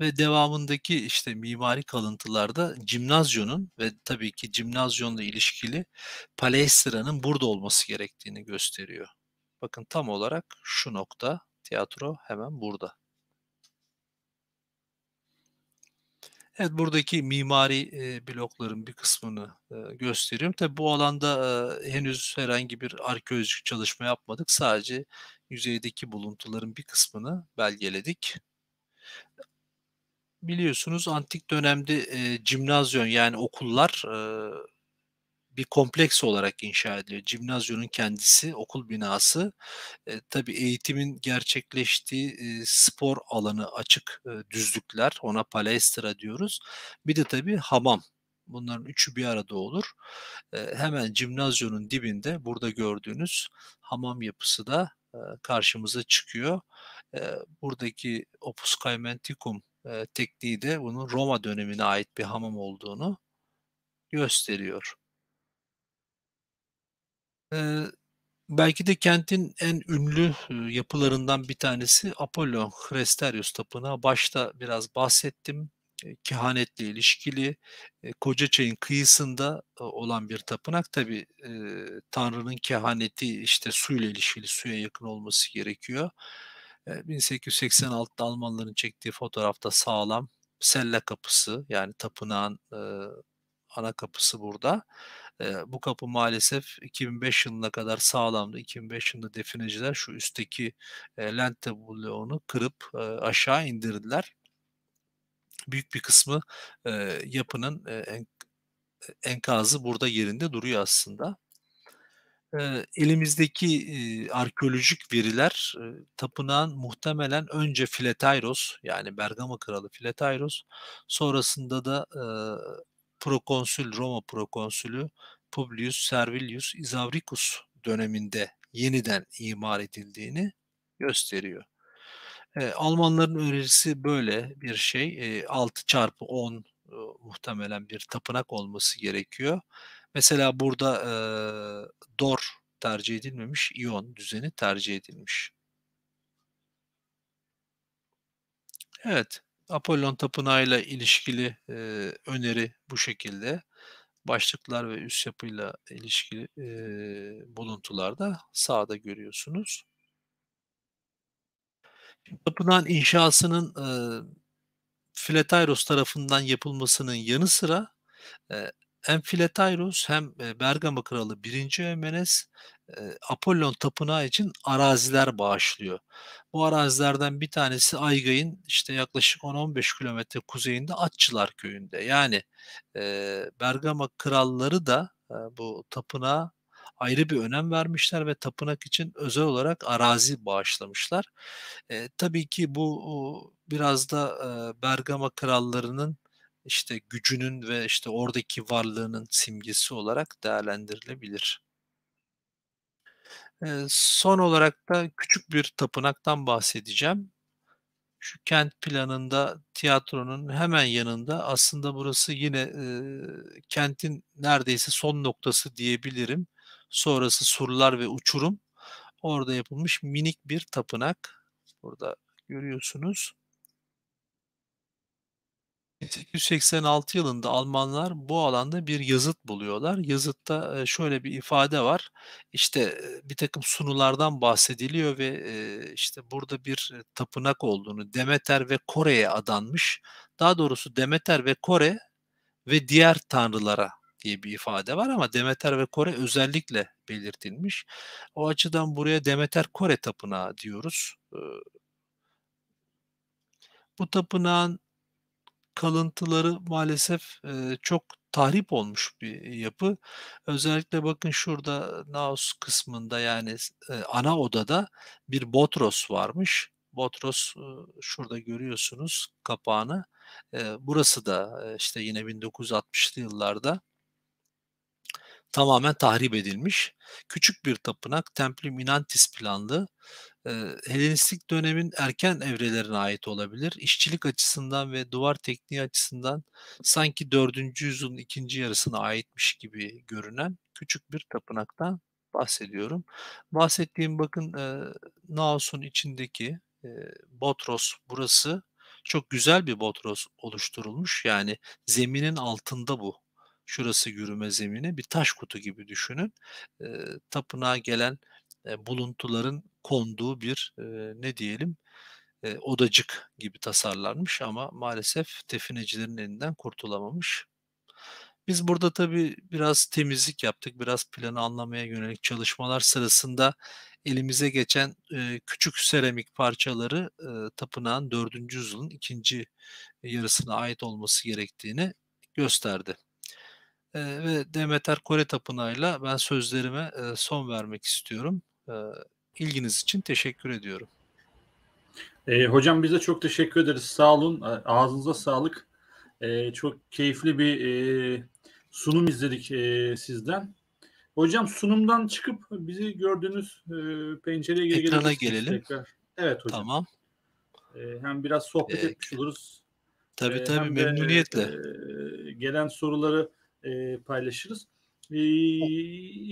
Ve devamındaki işte mimari kalıntılarda cimnazyonun ve tabii ki cimnazyonla ilişkili palestranın burada olması gerektiğini gösteriyor. Bakın tam olarak şu nokta tiyatro hemen burada. Evet buradaki mimari e, blokların bir kısmını e, gösteriyorum. Tabii bu alanda e, henüz herhangi bir arkeolojik çalışma yapmadık. Sadece yüzeydeki buluntuların bir kısmını belgeledik. Biliyorsunuz antik dönemde e, cimnazyon yani okullar e, bir kompleks olarak inşa ediliyor. Cimnazyonun kendisi, okul binası. E, tabii eğitimin gerçekleştiği e, spor alanı açık e, düzlükler. Ona palestra diyoruz. Bir de tabii hamam. Bunların üçü bir arada olur. E, hemen cimnazyonun dibinde burada gördüğünüz hamam yapısı da e, karşımıza çıkıyor. E, buradaki Opus Caementicum e, tekniği de bunun Roma dönemine ait bir hamam olduğunu gösteriyor. Ee, belki de kentin en ünlü yapılarından bir tanesi Apollon Cresterios Tapınağı. Başta biraz bahsettim. Kehanetle ilişkili Kocaçay'ın kıyısında olan bir tapınak. Tabi e, Tanrı'nın kehaneti işte suyla ilişkili, suya yakın olması gerekiyor. E, 1886'da Almanların çektiği fotoğrafta sağlam sella kapısı yani tapınağın e, ana kapısı burada. bu kapı maalesef 2005 yılına kadar sağlamdı. 2005 yılında defineciler şu üstteki e, lent tabulonu kırıp aşağı indirdiler. Büyük bir kısmı yapının en, enkazı burada yerinde duruyor aslında. elimizdeki arkeolojik veriler tapınağın muhtemelen önce Filetairos yani Bergama kralı Filetairos sonrasında da prokonsül, Roma prokonsülü Publius Servilius Isauricus döneminde yeniden imar edildiğini gösteriyor. E, Almanların önerisi böyle bir şey. E, 6 çarpı 10 e, muhtemelen bir tapınak olması gerekiyor. Mesela burada e, Dor tercih edilmemiş, İyon düzeni tercih edilmiş. Evet. Apollon Tapınağı'yla ilişkili e, öneri bu şekilde. Başlıklar ve üst yapıyla ilişkili e, buluntularda sağda görüyorsunuz. Tapınağın inşasının e, Filetairos tarafından yapılmasının yanı sıra e, hem Filetairos hem Bergama Kralı 1. Eumenes Apollon tapınağı için araziler bağışlıyor. Bu arazilerden bir tanesi Aygay'ın işte yaklaşık 10-15 kilometre kuzeyinde Atçılar köyünde. Yani e, Bergama kralları da e, bu tapınağa ayrı bir önem vermişler ve tapınak için özel olarak arazi bağışlamışlar. E, tabii ki bu o, biraz da e, Bergama krallarının işte gücünün ve işte oradaki varlığının simgesi olarak değerlendirilebilir son olarak da küçük bir tapınaktan bahsedeceğim. Şu kent planında tiyatronun hemen yanında aslında burası yine e, kentin neredeyse son noktası diyebilirim. Sonrası surlar ve uçurum. Orada yapılmış minik bir tapınak. Burada görüyorsunuz. 1886 yılında Almanlar bu alanda bir yazıt buluyorlar. Yazıtta şöyle bir ifade var. İşte bir takım sunulardan bahsediliyor ve işte burada bir tapınak olduğunu Demeter ve Kore'ye adanmış. Daha doğrusu Demeter ve Kore ve diğer tanrılara diye bir ifade var ama Demeter ve Kore özellikle belirtilmiş. O açıdan buraya Demeter Kore Tapınağı diyoruz. Bu tapınağın kalıntıları maalesef e, çok tahrip olmuş bir yapı. Özellikle bakın şurada Naos kısmında yani e, ana odada bir Botros varmış. Botros e, şurada görüyorsunuz kapağını. E, burası da e, işte yine 1960'lı yıllarda tamamen tahrip edilmiş. Küçük bir tapınak Templi Minantis planlı e, Helenistik dönemin erken evrelerine ait olabilir. İşçilik açısından ve duvar tekniği açısından sanki 4. yüzyılın ikinci yarısına aitmiş gibi görünen küçük bir tapınaktan bahsediyorum. Bahsettiğim bakın e, Naos'un içindeki e, Botros burası çok güzel bir Botros oluşturulmuş. Yani zeminin altında bu şurası yürüme zemini bir taş kutu gibi düşünün. E, tapınağa gelen e, buluntuların konduğu bir e, ne diyelim e, odacık gibi tasarlanmış ama maalesef definecilerin elinden kurtulamamış. Biz burada tabii biraz temizlik yaptık, biraz planı anlamaya yönelik çalışmalar sırasında elimize geçen e, küçük seramik parçaları e, tapınağın 4. yüzyılın ikinci yarısına ait olması gerektiğini gösterdi. E, ve Demeter Kore Tapınağı'yla ben sözlerime e, son vermek istiyorum. E, ilginiz için teşekkür ediyorum. E, hocam biz de çok teşekkür ederiz. Sağ olun. Ağzınıza sağlık. E, çok keyifli bir e, sunum izledik e, sizden. Hocam sunumdan çıkıp bizi gördüğünüz e, pencereye geri Ekrana gelelim. Evet hocam. Tamam. E, hem biraz sohbet ee, etmiş oluruz. Tabii e, memnuniyetle. e, gelen soruları e, paylaşırız. E,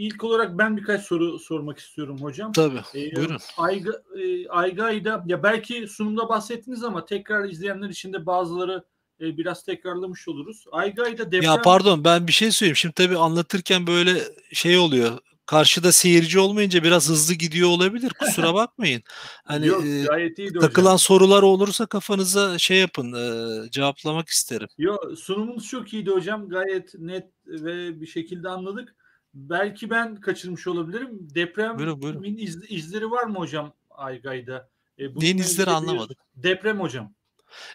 ilk olarak ben birkaç soru sormak istiyorum hocam. Tabii. E, buyurun. Ayga, e, Aygay'da ya belki sunumda bahsettiniz ama tekrar izleyenler için de bazıları e, biraz tekrarlamış oluruz. Aygay'da deprem... Ya pardon ben bir şey söyleyeyim. Şimdi tabii anlatırken böyle şey oluyor karşıda seyirci olmayınca biraz hızlı gidiyor olabilir. Kusura bakmayın. Hani Yok, gayet iyiydi takılan hocam. sorular olursa kafanıza şey yapın. E, cevaplamak isterim. Yok sunumunuz çok iyiydi hocam. Gayet net ve bir şekilde anladık. Belki ben kaçırmış olabilirim. Deprem buyurun, buyurun. Iz, izleri var mı hocam Aygay'da? E, Neyin izleri anlamadık. Deprem hocam.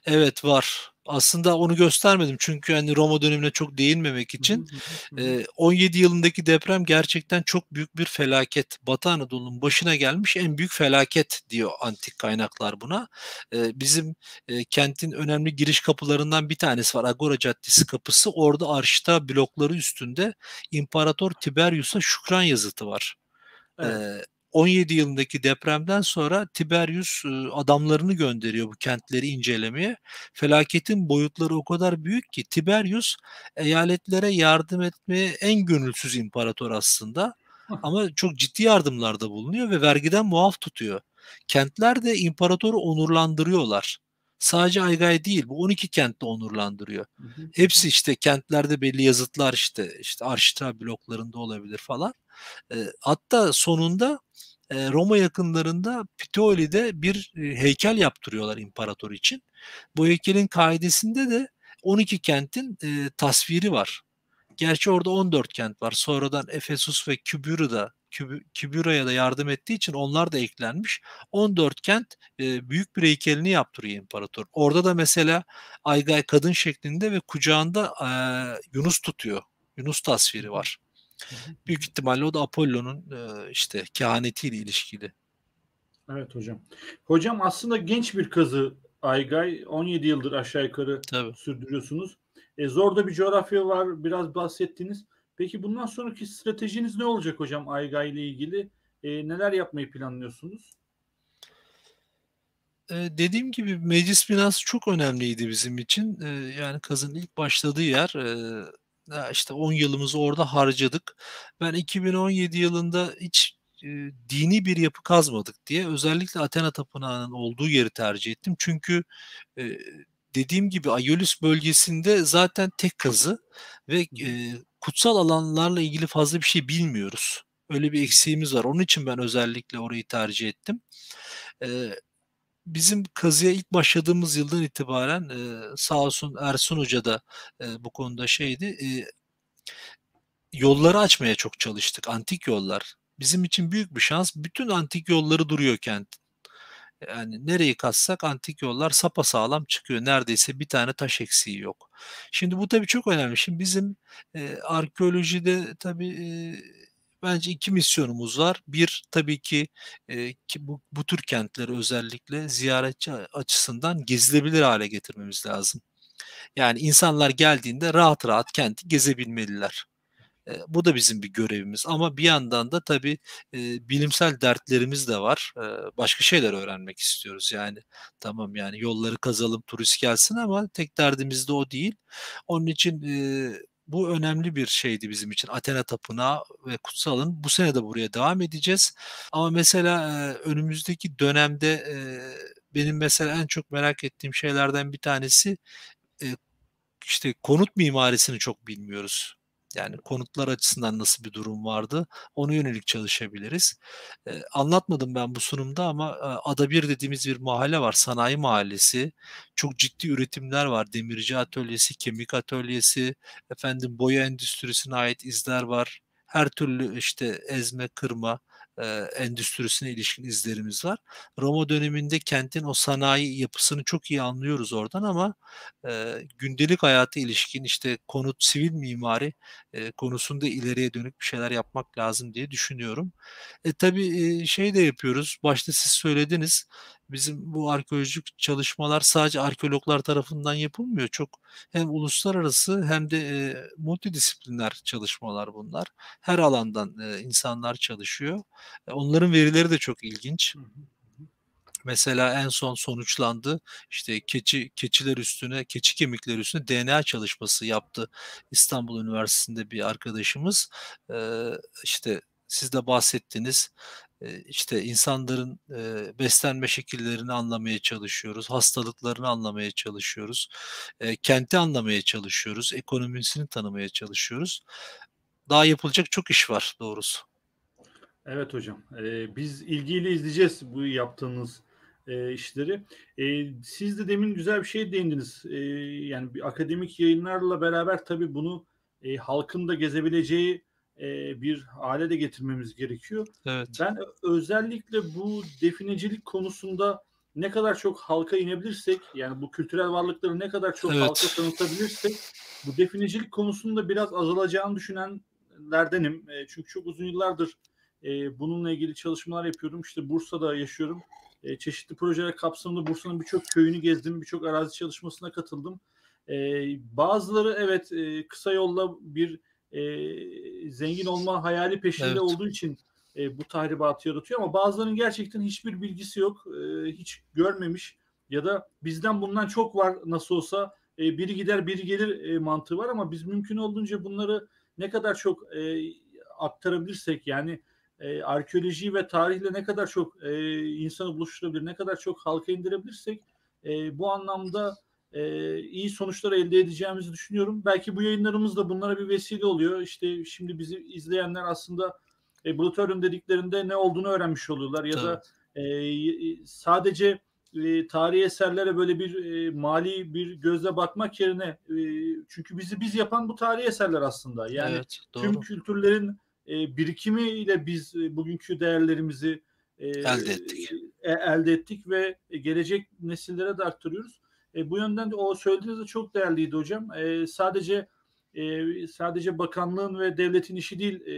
Evet var aslında onu göstermedim çünkü hani Roma dönemine çok değinmemek için e, 17 yılındaki deprem gerçekten çok büyük bir felaket. Batı Anadolu'nun başına gelmiş en büyük felaket diyor antik kaynaklar buna. E, bizim e, kentin önemli giriş kapılarından bir tanesi var Agora Caddesi kapısı. Orada arşta blokları üstünde İmparator Tiberius'a şükran yazıtı var. Evet. E, 17 yılındaki depremden sonra Tiberius e, adamlarını gönderiyor bu kentleri incelemeye. Felaketin boyutları o kadar büyük ki Tiberius eyaletlere yardım etmeye en gönülsüz imparator aslında. Ama çok ciddi yardımlarda bulunuyor ve vergiden muaf tutuyor. Kentler de imparatoru onurlandırıyorlar. Sadece Aygay değil bu 12 kentte onurlandırıyor. Hı hı. Hepsi işte kentlerde belli yazıtlar işte işte arşitra bloklarında olabilir falan. E, hatta sonunda Roma yakınlarında Puteoli'de bir heykel yaptırıyorlar imparator için. Bu heykelin kaidesinde de 12 kentin e, tasviri var. Gerçi orada 14 kent var. Sonradan Efesus ve Kübürü Kübüra'da Kübüra'ya da yardım ettiği için onlar da eklenmiş. 14 kent e, büyük bir heykelini yaptırıyor imparator. Orada da mesela Aygay kadın şeklinde ve kucağında e, Yunus tutuyor. Yunus tasviri var. Büyük ihtimalle o da Apollo'nun işte kehanetiyle ilişkili. Evet hocam. Hocam aslında genç bir kazı Aygay. 17 yıldır aşağı yukarı Tabii. sürdürüyorsunuz. E, zor da bir coğrafya var. Biraz bahsettiniz. Peki bundan sonraki stratejiniz ne olacak hocam Aygay ile ilgili? E, neler yapmayı planlıyorsunuz? Ee, dediğim gibi meclis binası çok önemliydi bizim için. Ee, yani kazın ilk başladığı yer e, işte 10 yılımızı orada harcadık. Ben 2017 yılında hiç dini bir yapı kazmadık diye özellikle Athena Tapınağı'nın olduğu yeri tercih ettim. Çünkü dediğim gibi Aiolis bölgesinde zaten tek kazı ve kutsal alanlarla ilgili fazla bir şey bilmiyoruz. Öyle bir eksiğimiz var. Onun için ben özellikle orayı tercih ettim. E, bizim kazıya ilk başladığımız yıldan itibaren e, sağ olsun Ersun Hoca da e, bu konuda şeydi. E, yolları açmaya çok çalıştık. Antik yollar. Bizim için büyük bir şans. Bütün antik yolları duruyor kent. Yani nereyi kazsak antik yollar sapa sağlam çıkıyor. Neredeyse bir tane taş eksiği yok. Şimdi bu tabii çok önemli. Şimdi bizim e, arkeolojide tabii e, bence iki misyonumuz var. Bir tabii ki, e, ki bu, bu tür kentleri özellikle ziyaretçi açısından gezilebilir hale getirmemiz lazım. Yani insanlar geldiğinde rahat rahat kenti gezebilmeliler. E, bu da bizim bir görevimiz ama bir yandan da tabii e, bilimsel dertlerimiz de var. E, başka şeyler öğrenmek istiyoruz yani. Tamam yani yolları kazalım turist gelsin ama tek derdimiz de o değil. Onun için e, bu önemli bir şeydi bizim için. Athena Tapınağı ve Kutsal'ın bu sene de buraya devam edeceğiz. Ama mesela önümüzdeki dönemde benim mesela en çok merak ettiğim şeylerden bir tanesi işte konut mimarisini çok bilmiyoruz. Yani konutlar açısından nasıl bir durum vardı onu yönelik çalışabiliriz. E, anlatmadım ben bu sunumda ama Ada1 dediğimiz bir mahalle var. Sanayi mahallesi. Çok ciddi üretimler var. Demirci atölyesi, kemik atölyesi, efendim boya endüstrisine ait izler var. Her türlü işte ezme, kırma, e, endüstrisine ilişkin izlerimiz var. Roma döneminde kentin o sanayi yapısını çok iyi anlıyoruz oradan ama e, gündelik hayatı ilişkin işte konut, sivil mimari e, konusunda ileriye dönük bir şeyler yapmak lazım diye düşünüyorum. E tabii e, şey de yapıyoruz. Başta siz söylediniz bizim bu arkeolojik çalışmalar sadece arkeologlar tarafından yapılmıyor. Çok hem uluslararası hem de e, multidisipliner çalışmalar bunlar. Her alandan e, insanlar çalışıyor. E, onların verileri de çok ilginç. Hı hı. Mesela en son sonuçlandı. işte keçi keçiler üstüne, keçi kemikleri üstüne DNA çalışması yaptı İstanbul Üniversitesi'nde bir arkadaşımız. Ee, işte siz de bahsettiniz işte insanların beslenme şekillerini anlamaya çalışıyoruz, hastalıklarını anlamaya çalışıyoruz, e, kenti anlamaya çalışıyoruz, ekonomisini tanımaya çalışıyoruz. Daha yapılacak çok iş var doğrusu. Evet hocam, biz ilgiyle izleyeceğiz bu yaptığınız işleri. siz de demin güzel bir şey değindiniz. yani bir akademik yayınlarla beraber tabii bunu halkın da gezebileceği e, bir hale de getirmemiz gerekiyor. Evet. Ben özellikle bu definecilik konusunda ne kadar çok halka inebilirsek yani bu kültürel varlıkları ne kadar çok evet. halka tanıtabilirsek bu definecilik konusunda biraz azalacağını düşünenlerdenim. E, çünkü çok uzun yıllardır e, bununla ilgili çalışmalar yapıyorum. İşte Bursa'da yaşıyorum. çeşitli projeler kapsamında Bursa'nın birçok köyünü gezdim, birçok arazi çalışmasına katıldım. bazıları evet kısa yolla bir e, zengin olma hayali peşinde evet. olduğu için e, bu tahribatı yaratıyor ama bazılarının gerçekten hiçbir bilgisi yok, e, hiç görmemiş ya da bizden bundan çok var nasıl olsa e, biri gider biri gelir e, mantığı var ama biz mümkün olduğunca bunları ne kadar çok e, aktarabilirsek yani e, arkeolojiyi ve tarihle ne kadar çok e, insanı buluşturabilir, ne kadar çok halka indirebilirsek e, bu anlamda e, iyi sonuçlar elde edeceğimizi düşünüyorum. Belki bu yayınlarımız da bunlara bir vesile oluyor. İşte şimdi bizi izleyenler aslında e, Blutorium dediklerinde ne olduğunu öğrenmiş oluyorlar ya evet. da e, sadece e, tarihi eserlere böyle bir e, mali bir gözle bakmak yerine e, çünkü bizi biz yapan bu tarihi eserler aslında. Yani evet, doğru. tüm kültürlerin e, birikimiyle biz e, bugünkü değerlerimizi e, elde ettik. E, e elde ettik ve gelecek nesillere de arttırıyoruz. E, bu yönden de o söylediğiniz de çok değerliydi hocam. E, sadece e, sadece bakanlığın ve devletin işi değil e,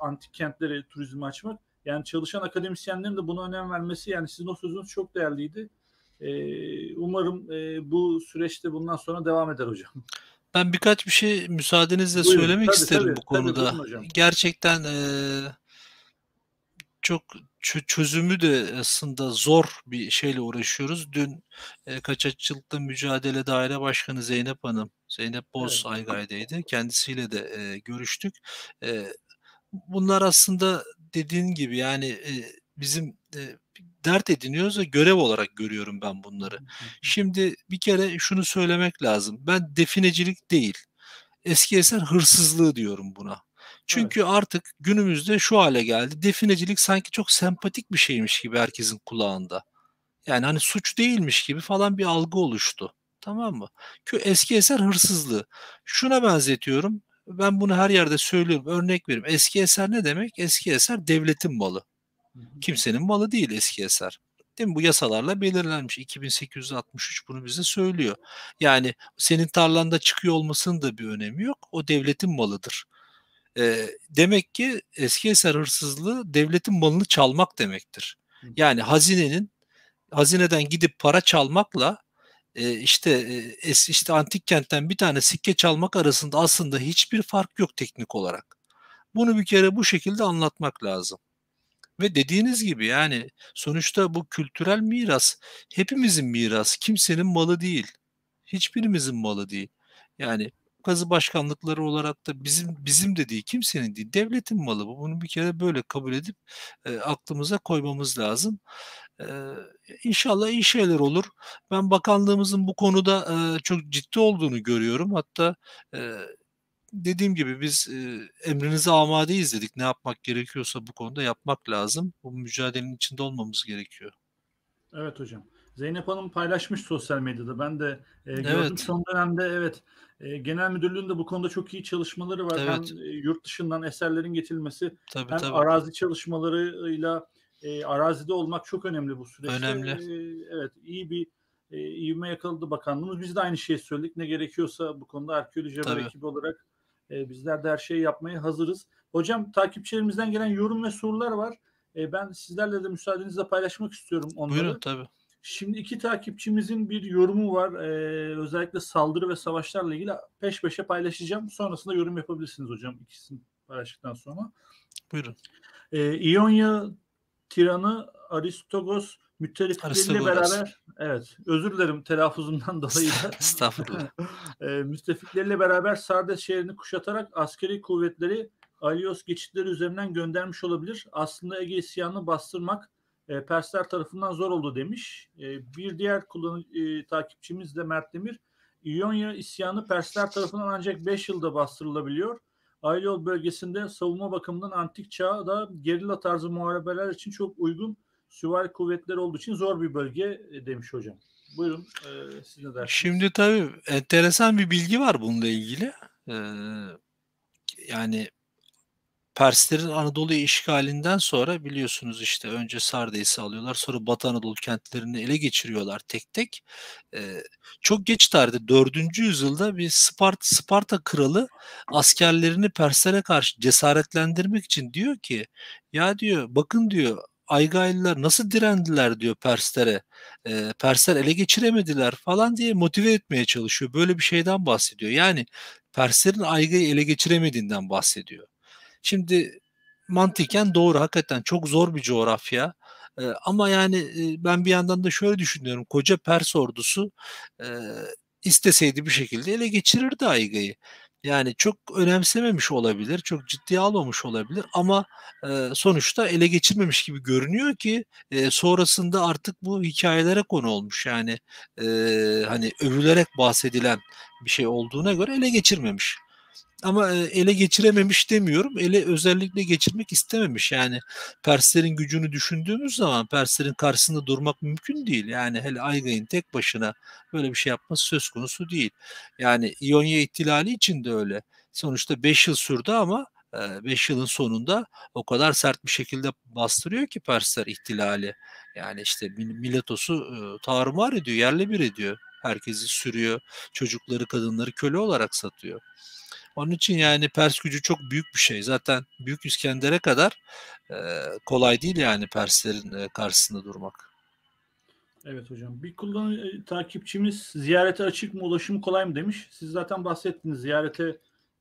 antik kentlere turizme açmak. Yani çalışan akademisyenlerin de buna önem vermesi yani sizin o sözünüz çok değerliydi. E, umarım e, bu süreçte bundan sonra devam eder hocam. Ben birkaç bir şey müsaadenizle Buyurun, söylemek tabii, isterim tabii, bu konuda. Tabii, Gerçekten e, çok çözümü de aslında zor bir şeyle uğraşıyoruz. Dün e, kaçakçılıkla mücadele daire başkanı Zeynep Hanım, Zeynep Boz evet. Aygay'daydı. Kendisiyle de e, görüştük. E, bunlar aslında dediğin gibi yani e, bizim e, dert ediniyoruz ve görev olarak görüyorum ben bunları. Şimdi bir kere şunu söylemek lazım. Ben definecilik değil. Eski eser hırsızlığı diyorum buna. Çünkü evet. artık günümüzde şu hale geldi. Definecilik sanki çok sempatik bir şeymiş gibi herkesin kulağında. Yani hani suç değilmiş gibi falan bir algı oluştu. Tamam mı? Eski eser hırsızlığı. Şuna benzetiyorum. Ben bunu her yerde söylüyorum. Örnek vereyim. Eski eser ne demek? Eski eser devletin malı. Kimsenin malı değil eski eser. Değil mi? Bu yasalarla belirlenmiş. 2863 bunu bize söylüyor. Yani senin tarlanda çıkıyor olmasının da bir önemi yok. O devletin malıdır. E, demek ki eski eser hırsızlığı devletin malını çalmak demektir. Yani hazinenin hazineden gidip para çalmakla e, işte e, işte antik kentten bir tane sikke çalmak arasında aslında hiçbir fark yok teknik olarak. Bunu bir kere bu şekilde anlatmak lazım. Ve dediğiniz gibi yani sonuçta bu kültürel miras hepimizin mirası. Kimsenin malı değil. Hiçbirimizin malı değil. Yani papazı başkanlıkları olarak da bizim bizim dediği kimsenin değil devletin malı bu. Bunu bir kere böyle kabul edip e, aklımıza koymamız lazım. E, inşallah iyi şeyler olur. Ben bakanlığımızın bu konuda e, çok ciddi olduğunu görüyorum. Hatta e, dediğim gibi biz e, emrinize amadeyiz dedik. Ne yapmak gerekiyorsa bu konuda yapmak lazım. Bu mücadelenin içinde olmamız gerekiyor. Evet hocam. Zeynep Hanım paylaşmış sosyal medyada. Ben de e, gördüm evet. son dönemde evet e, genel müdürlüğün de bu konuda çok iyi çalışmaları var. Evet. Hem e, yurt dışından eserlerin getirilmesi tabii, hem tabii. arazi çalışmalarıyla e, arazide olmak çok önemli bu süreçte. Önemli. E, evet iyi bir e, ivme yakaladı bakanlığımız. Biz de aynı şeyi söyledik. Ne gerekiyorsa bu konuda arkeoloji haber ekibi olarak e, bizler de her şeyi yapmaya hazırız. Hocam takipçilerimizden gelen yorum ve sorular var. E, ben sizlerle de müsaadenizle paylaşmak istiyorum onları. Buyurun tabii. Şimdi iki takipçimizin bir yorumu var. Ee, özellikle saldırı ve savaşlarla ilgili peş peşe paylaşacağım. Sonrasında yorum yapabilirsiniz hocam ikisini paylaştıktan sonra. Buyurun. Ee, İonya tiranı Aristogos müttefikleriyle beraber evet özür dilerim telaffuzumdan dolayı da estağfurullah. Ee, müttefikleriyle beraber Sardes şehrini kuşatarak askeri kuvvetleri Alios geçitleri üzerinden göndermiş olabilir. Aslında Ege isyanını bastırmak e, Persler tarafından zor oldu demiş. E, bir diğer kullanı, e, takipçimiz de Mert Demir. İonya isyanı Persler tarafından ancak 5 yılda bastırılabiliyor. Aylol bölgesinde savunma bakımından antik çağda gerilla tarzı muharebeler için çok uygun süvari kuvvetleri olduğu için zor bir bölge e, demiş hocam. Buyurun e, siz ne dersiniz? Şimdi tabii enteresan bir bilgi var bununla ilgili. Ee, yani Perslerin Anadolu'yu işgalinden sonra biliyorsunuz işte önce Sardeys'i alıyorlar sonra Batı Anadolu kentlerini ele geçiriyorlar tek tek. Ee, çok geç tarihte 4. yüzyılda bir Spart Sparta kralı askerlerini Perslere karşı cesaretlendirmek için diyor ki ya diyor bakın diyor Aygaylılar nasıl direndiler diyor Perslere. E, Persler ele geçiremediler falan diye motive etmeye çalışıyor. Böyle bir şeyden bahsediyor. Yani Perslerin Aygay'ı ele geçiremediğinden bahsediyor. Şimdi mantıken doğru hakikaten çok zor bir coğrafya. E, ama yani ben bir yandan da şöyle düşünüyorum. Koca Pers ordusu e, isteseydi bir şekilde ele geçirirdi Ayga'yı. Yani çok önemsememiş olabilir, çok ciddiye almamış olabilir ama e, sonuçta ele geçirmemiş gibi görünüyor ki e, sonrasında artık bu hikayelere konu olmuş. Yani e, hani övülerek bahsedilen bir şey olduğuna göre ele geçirmemiş ama e, ele geçirememiş demiyorum. Ele özellikle geçirmek istememiş. Yani Perslerin gücünü düşündüğümüz zaman Perslerin karşısında durmak mümkün değil. Yani hele Aygay'ın tek başına böyle bir şey yapması söz konusu değil. Yani İonya ihtilali için de öyle. Sonuçta 5 yıl sürdü ama 5 e, yılın sonunda o kadar sert bir şekilde bastırıyor ki Persler ihtilali. Yani işte Miletos'u e, tarumar ediyor, yerle bir ediyor. Herkesi sürüyor, çocukları, kadınları köle olarak satıyor. Onun için yani Pers gücü çok büyük bir şey. Zaten Büyük İskender'e kadar e, kolay değil yani Perslerin e, karşısında durmak. Evet hocam. Bir kullanı e, takipçimiz ziyarete açık mı ulaşımı kolay mı demiş. Siz zaten bahsettiniz ziyarete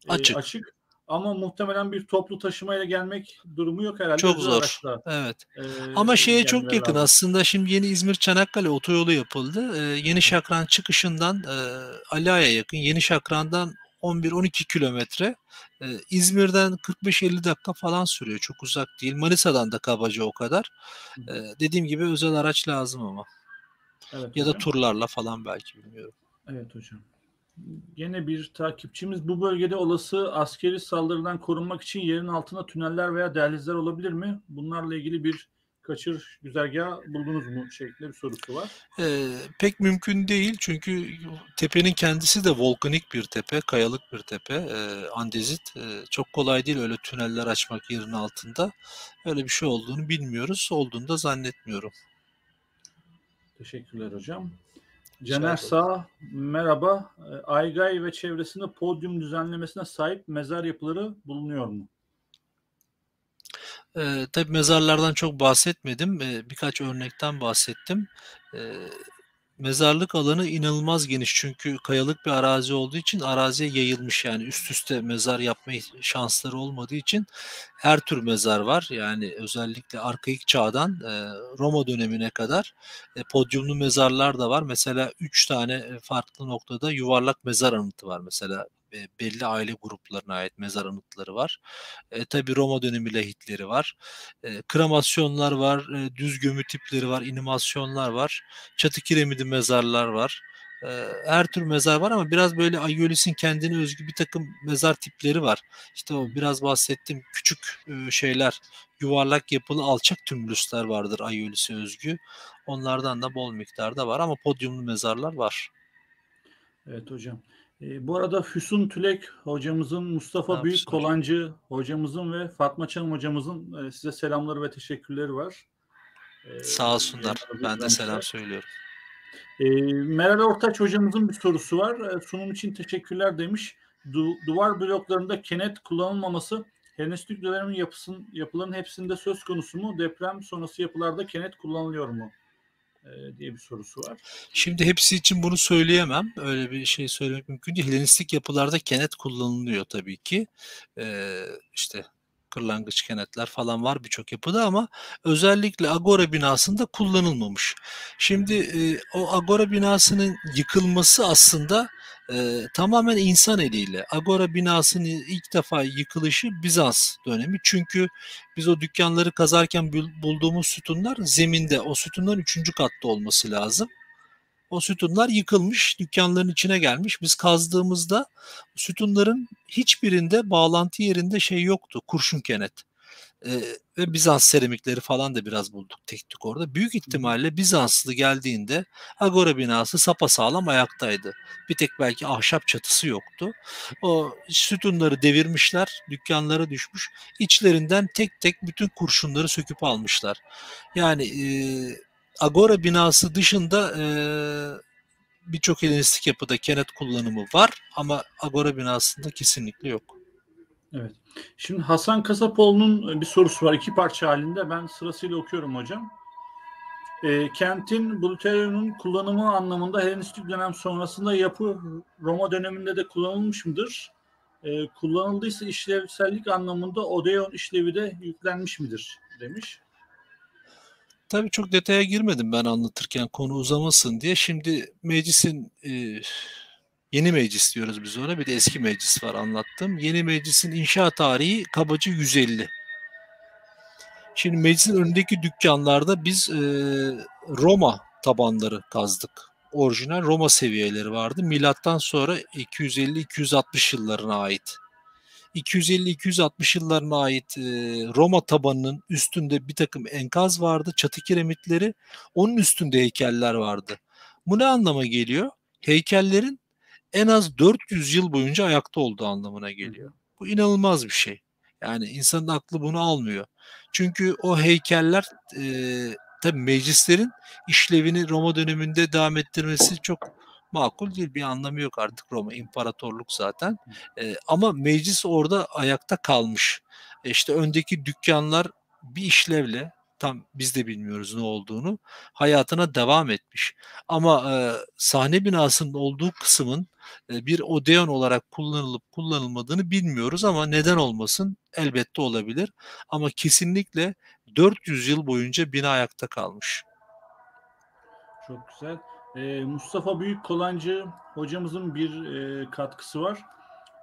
e, açık. açık. Ama muhtemelen bir toplu taşımayla gelmek durumu yok herhalde. Çok zor. Araçta, evet. E, Ama şey şeye çok yakın abi. aslında. Şimdi yeni İzmir Çanakkale otoyolu yapıldı. E, yeni Şakran çıkışından e, Alaya yakın. Yeni Şakran'dan 11-12 kilometre. Ee, İzmir'den 45-50 dakika falan sürüyor. Çok uzak değil. Manisa'dan da kabaca o kadar. Ee, dediğim gibi özel araç lazım ama. Evet, ya hocam. da turlarla falan belki bilmiyorum. Evet hocam. Yine bir takipçimiz bu bölgede olası askeri saldırıdan korunmak için yerin altında tüneller veya dehlizler olabilir mi? Bunlarla ilgili bir kaçır güzergah buldunuz mu şeklinde bir sorusu var. Ee, pek mümkün değil çünkü tepenin kendisi de volkanik bir tepe, kayalık bir tepe, e, andezit. E, çok kolay değil öyle tüneller açmak yerin altında. Öyle bir şey olduğunu bilmiyoruz, olduğunu da zannetmiyorum. Teşekkürler hocam. Caner Sağ, merhaba. Ee, Aygay ve çevresinde podyum düzenlemesine sahip mezar yapıları bulunuyor mu? E, tabii mezarlardan çok bahsetmedim. E, birkaç örnekten bahsettim. E, mezarlık alanı inanılmaz geniş çünkü kayalık bir arazi olduğu için araziye yayılmış yani üst üste mezar yapma şansları olmadığı için her tür mezar var. Yani özellikle arkaik çağdan Roma dönemine kadar podyumlu mezarlar da var. Mesela üç tane farklı noktada yuvarlak mezar anıtı var. Mesela belli aile gruplarına ait mezar anıtları var. E, Tabi Roma dönemi lahitleri var. E, kremasyonlar var, e, düz gömü tipleri var, inimasyonlar var. Çatı kiremidi mezarlar var e, her tür mezar var ama biraz böyle Ayolis'in kendine özgü bir takım mezar tipleri var. İşte o biraz bahsettiğim küçük e, şeyler, yuvarlak yapılı alçak tümlüsler vardır Ayolis'e özgü. Onlardan da bol miktarda var ama podyumlu mezarlar var. Evet hocam. E, bu arada Füsun Tülek hocamızın, Mustafa Abi, Büyük Kolancı hocam. hocamızın ve Fatma Çanım hocamızın e, size selamları ve teşekkürleri var. E, Sağ olsunlar. E, ben de selam söylüyorum. E, Meral Ortaç hocamızın bir sorusu var. E, sunum için teşekkürler demiş. Du, duvar bloklarında kenet kullanılmaması Henistik dönemin yapısın, yapıların hepsinde söz konusu mu? Deprem sonrası yapılarda kenet kullanılıyor mu? E, diye bir sorusu var. Şimdi hepsi için bunu söyleyemem. Öyle bir şey söylemek mümkün değil. Helenistik yapılarda kenet kullanılıyor tabii ki. Ee, işte kırlangıç kenetler falan var birçok yapıda ama özellikle Agora binasında kullanılmamış. Şimdi e, o Agora binasının yıkılması aslında e, tamamen insan eliyle. Agora binasının ilk defa yıkılışı Bizans dönemi. Çünkü biz o dükkanları kazarken bulduğumuz sütunlar zeminde. O sütunların üçüncü katta olması lazım. O sütunlar yıkılmış, dükkanların içine gelmiş. Biz kazdığımızda sütunların hiçbirinde bağlantı yerinde şey yoktu, kurşun kenet ve Bizans seramikleri falan da biraz bulduk teknik orada. Büyük ihtimalle Bizanslı geldiğinde Agora binası sapasağlam ayaktaydı. Bir tek belki ahşap çatısı yoktu. O sütunları devirmişler, dükkanlara düşmüş. İçlerinden tek tek bütün kurşunları söküp almışlar. Yani e, Agora binası dışında e, birçok helenistik yapıda kenet kullanımı var ama Agora binasında kesinlikle yok. Evet. Şimdi Hasan Kasapoğlu'nun e, bir sorusu var. iki parça halinde. Ben sırasıyla okuyorum hocam. E, kentin Bultero'nun kullanımı anlamında Helenistik dönem sonrasında yapı Roma döneminde de kullanılmış mıdır? E, kullanıldıysa işlevsellik anlamında Odeon işlevi de yüklenmiş midir? demiş. Tabii çok detaya girmedim ben anlatırken konu uzamasın diye. Şimdi meclisin e, Yeni meclis diyoruz biz ona. Bir de eski meclis var anlattım. Yeni meclisin inşa tarihi kabaca 150. Şimdi meclisin önündeki dükkanlarda biz e, Roma tabanları kazdık. Orijinal Roma seviyeleri vardı. Milattan sonra 250-260 yıllarına ait. 250-260 yıllarına ait e, Roma tabanının üstünde bir takım enkaz vardı, çatı kiremitleri. Onun üstünde heykeller vardı. Bu ne anlama geliyor? Heykellerin en az 400 yıl boyunca ayakta olduğu anlamına geliyor. Bu inanılmaz bir şey. Yani insanın aklı bunu almıyor. Çünkü o heykeller e, tabii meclislerin işlevini Roma döneminde devam ettirmesi çok makul değil. Bir anlamı yok artık Roma imparatorluk zaten. E, ama meclis orada ayakta kalmış. E işte öndeki dükkanlar bir işlevle tam biz de bilmiyoruz ne olduğunu hayatına devam etmiş. Ama e, sahne binasının olduğu kısmın e, bir odeon olarak kullanılıp kullanılmadığını bilmiyoruz ama neden olmasın elbette olabilir. Ama kesinlikle 400 yıl boyunca bina ayakta kalmış. Çok güzel. E, Mustafa Büyük Kolancı hocamızın bir e, katkısı var.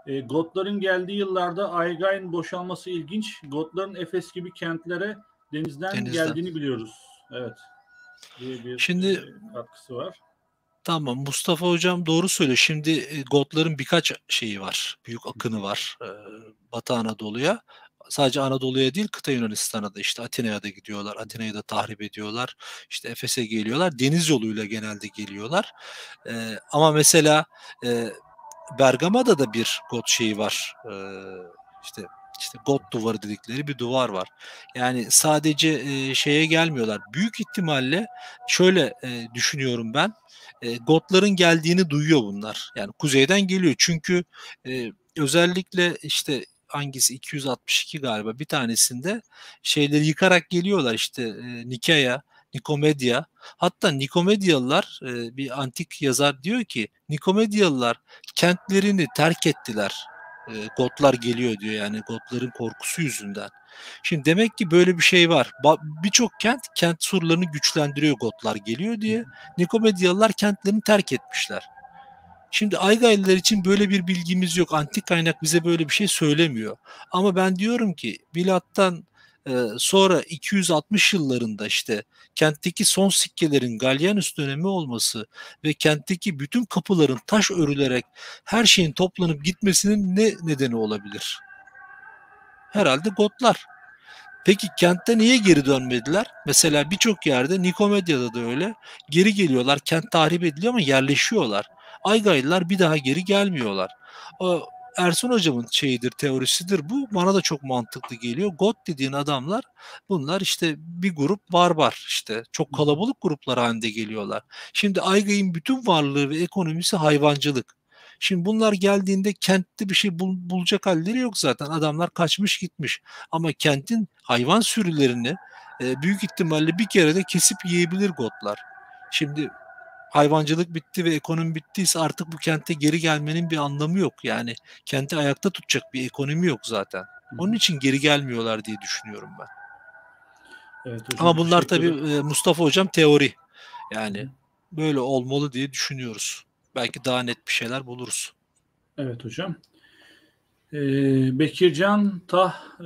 E, Gotların geldiği yıllarda Aygain boşalması ilginç. Gotların Efes gibi kentlere denizden, denizden. geldiğini biliyoruz. Evet. Diye bir Şimdi e, katkısı var. Tamam Mustafa hocam doğru söylüyor. Şimdi e, Gotların birkaç şeyi var. Büyük akını var. E, Batı Anadolu'ya. Sadece Anadolu'ya değil kıta Yunanistan'a da işte Atina'ya da gidiyorlar. Atina'yı da tahrip ediyorlar. İşte Efes'e geliyorlar. Deniz yoluyla genelde geliyorlar. ama mesela Bergama'da da bir Got şeyi var. işte işte God duvarı dedikleri bir duvar var. Yani sadece e, şeye gelmiyorlar. Büyük ihtimalle şöyle e, düşünüyorum ben. E, Gotların geldiğini duyuyor bunlar. Yani kuzeyden geliyor. Çünkü e, özellikle işte hangisi 262 galiba bir tanesinde şeyleri yıkarak geliyorlar işte e, Nikaya, Nikomedya. Hatta Nikomedyalılar bir antik yazar diyor ki Nikomedyalılar kentlerini terk ettiler e, Gotlar geliyor diyor yani Gotların korkusu yüzünden. Şimdi demek ki böyle bir şey var. Birçok kent kent surlarını güçlendiriyor Gotlar geliyor diye. Nikomedyalılar kentlerini terk etmişler. Şimdi Aygaylılar için böyle bir bilgimiz yok. Antik kaynak bize böyle bir şey söylemiyor. Ama ben diyorum ki Bilat'tan ee, sonra 260 yıllarında işte kentteki son sikkelerin Galyanus dönemi olması ve kentteki bütün kapıların taş örülerek her şeyin toplanıp gitmesinin ne nedeni olabilir? Herhalde Gotlar. Peki kentte niye geri dönmediler? Mesela birçok yerde Nikomedia'da da öyle. Geri geliyorlar, kent tahrip ediliyor ama yerleşiyorlar. Aygaylılar bir daha geri gelmiyorlar. Ee, Ersun hocamın şeyidir, teorisidir bu. Bana da çok mantıklı geliyor. God dediğin adamlar bunlar işte bir grup barbar işte. Çok kalabalık gruplar halinde geliyorlar. Şimdi Aygay'ın bütün varlığı ve ekonomisi hayvancılık. Şimdi bunlar geldiğinde kentte bir şey bul- bulacak halleri yok zaten. Adamlar kaçmış gitmiş. Ama kentin hayvan sürülerini e, büyük ihtimalle bir kere de kesip yiyebilir gotlar. Şimdi hayvancılık bitti ve ekonomi bittiyse artık bu kente geri gelmenin bir anlamı yok. Yani kenti ayakta tutacak bir ekonomi yok zaten. Onun için geri gelmiyorlar diye düşünüyorum ben. Evet, hocam, Ama bunlar tabii e, Mustafa hocam teori. Yani böyle olmalı diye düşünüyoruz. Belki daha net bir şeyler buluruz. Evet hocam. Ee, Bekircan Tah e,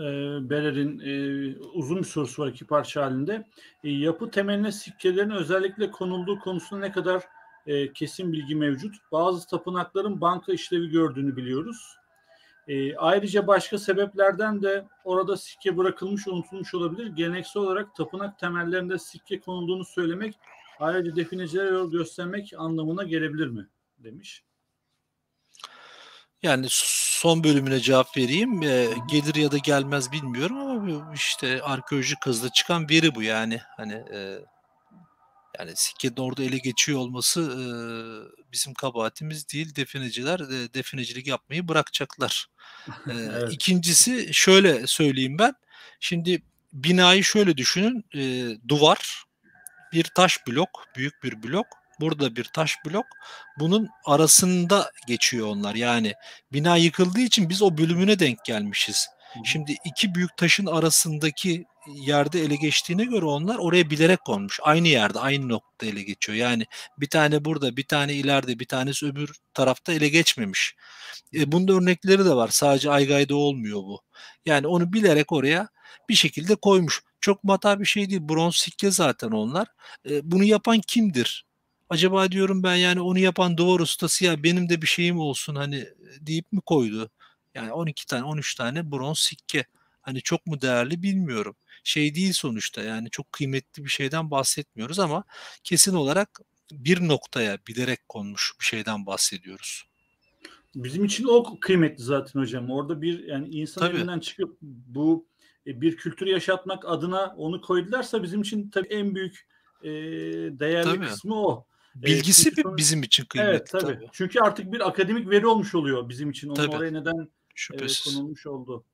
Berer'in e, uzun bir sorusu var iki parça halinde. E, yapı temeline sikkelerin özellikle konulduğu konusunda ne kadar e, kesin bilgi mevcut? Bazı tapınakların banka işlevi gördüğünü biliyoruz. ayrıca başka sebeplerden de orada sikke bırakılmış unutulmuş olabilir. Geleneksel olarak tapınak temellerinde sikke konulduğunu söylemek ayrıca definecilere yol göstermek anlamına gelebilir mi? demiş. Yani son bölümüne cevap vereyim. E, gelir ya da gelmez bilmiyorum ama işte arkeoloji hızla çıkan veri bu yani. Hani e, yani sikkenin orada ele geçiyor olması e, bizim kabahatimiz değil. Defineciler e, definecilik yapmayı bırakacaklar. E, evet. İkincisi şöyle söyleyeyim ben. Şimdi binayı şöyle düşünün. E, duvar, bir taş blok, büyük bir blok burada bir taş blok. Bunun arasında geçiyor onlar. Yani bina yıkıldığı için biz o bölümüne denk gelmişiz. Şimdi iki büyük taşın arasındaki yerde ele geçtiğine göre onlar oraya bilerek konmuş. Aynı yerde, aynı noktada ele geçiyor. Yani bir tane burada, bir tane ileride, bir tanesi öbür tarafta ele geçmemiş. E, bunda örnekleri de var. Sadece Aygay'da olmuyor bu. Yani onu bilerek oraya bir şekilde koymuş. Çok mata bir şey değil. Bronz sikke zaten onlar. E, bunu yapan kimdir? acaba diyorum ben yani onu yapan duvar ustası ya benim de bir şeyim olsun hani deyip mi koydu? Yani 12 tane 13 tane bronz sikke. Hani çok mu değerli bilmiyorum. Şey değil sonuçta yani çok kıymetli bir şeyden bahsetmiyoruz ama kesin olarak bir noktaya bilerek konmuş bir şeyden bahsediyoruz. Bizim için o kıymetli zaten hocam. Orada bir yani insan tabii. elinden çıkıp bu e, bir kültür yaşatmak adına onu koydularsa bizim için tabii en büyük e, değerli tabii. kısmı o. Ee, Bilgisi e, bizim için kıymetli. Evet tabii. tabii. Çünkü artık bir akademik veri olmuş oluyor bizim için. Onun oraya neden E, konulmuş oldu.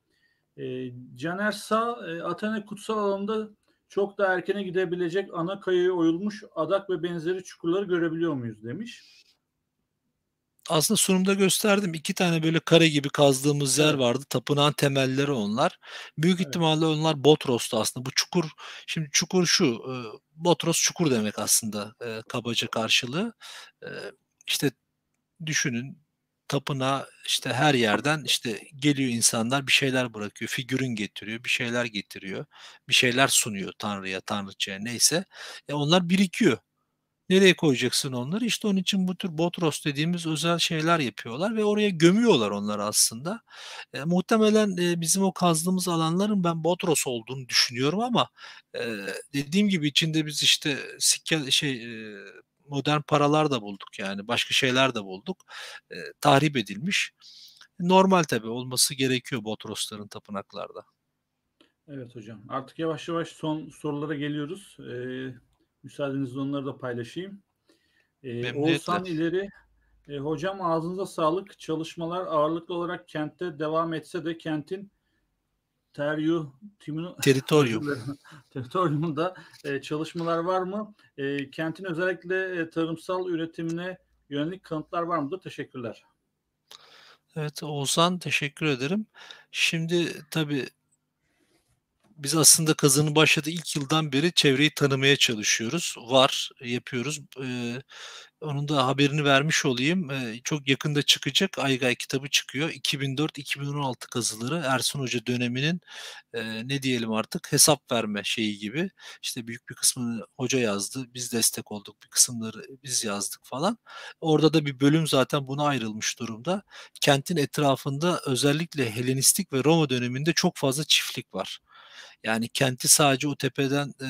E, Caner Sağ, e, Atene kutsal alanda çok daha erkene gidebilecek ana kayaya oyulmuş adak ve benzeri çukurları görebiliyor muyuz demiş aslında sunumda gösterdim. iki tane böyle kare gibi kazdığımız yer vardı. Tapınağın temelleri onlar. Büyük evet. ihtimalle onlar Botros'tu aslında. Bu çukur, şimdi çukur şu. Botros çukur demek aslında kabaca karşılığı. E, işte düşünün tapına işte her yerden işte geliyor insanlar bir şeyler bırakıyor, figürün getiriyor, bir şeyler getiriyor, bir şeyler sunuyor Tanrı'ya, Tanrıça'ya neyse. E onlar birikiyor. Nereye koyacaksın onları? İşte onun için bu tür botros dediğimiz özel şeyler yapıyorlar ve oraya gömüyorlar onları aslında. E, muhtemelen e, bizim o kazdığımız alanların ben botros olduğunu düşünüyorum ama e, dediğim gibi içinde biz işte sikke şey e, modern paralar da bulduk yani başka şeyler de bulduk. E, tahrip edilmiş. Normal tabii olması gerekiyor botrosların tapınaklarda. Evet hocam. Artık yavaş yavaş son sorulara geliyoruz. Ee, Müsaadenizle onları da paylaşayım. Ee, Oğuzhan ileri e, hocam ağzınıza sağlık. Çalışmalar ağırlıklı olarak kentte devam etse de kentin teryu timinu, teritorium teritoriumunda e, çalışmalar var mı? E, kentin özellikle e, tarımsal üretimine yönelik kanıtlar var mıdır? Teşekkürler. Evet Oğuzhan teşekkür ederim. Şimdi tabii biz aslında kazanın başladığı ilk yıldan beri çevreyi tanımaya çalışıyoruz. Var, yapıyoruz. Ee, onun da haberini vermiş olayım. Ee, çok yakında çıkacak Aygay kitabı çıkıyor. 2004-2016 kazıları Ersun Hoca döneminin e, ne diyelim artık hesap verme şeyi gibi. İşte büyük bir kısmını hoca yazdı. Biz destek olduk. Bir kısımları biz yazdık falan. Orada da bir bölüm zaten buna ayrılmış durumda. Kentin etrafında özellikle Helenistik ve Roma döneminde çok fazla çiftlik var. Yani kenti sadece o tepeden e,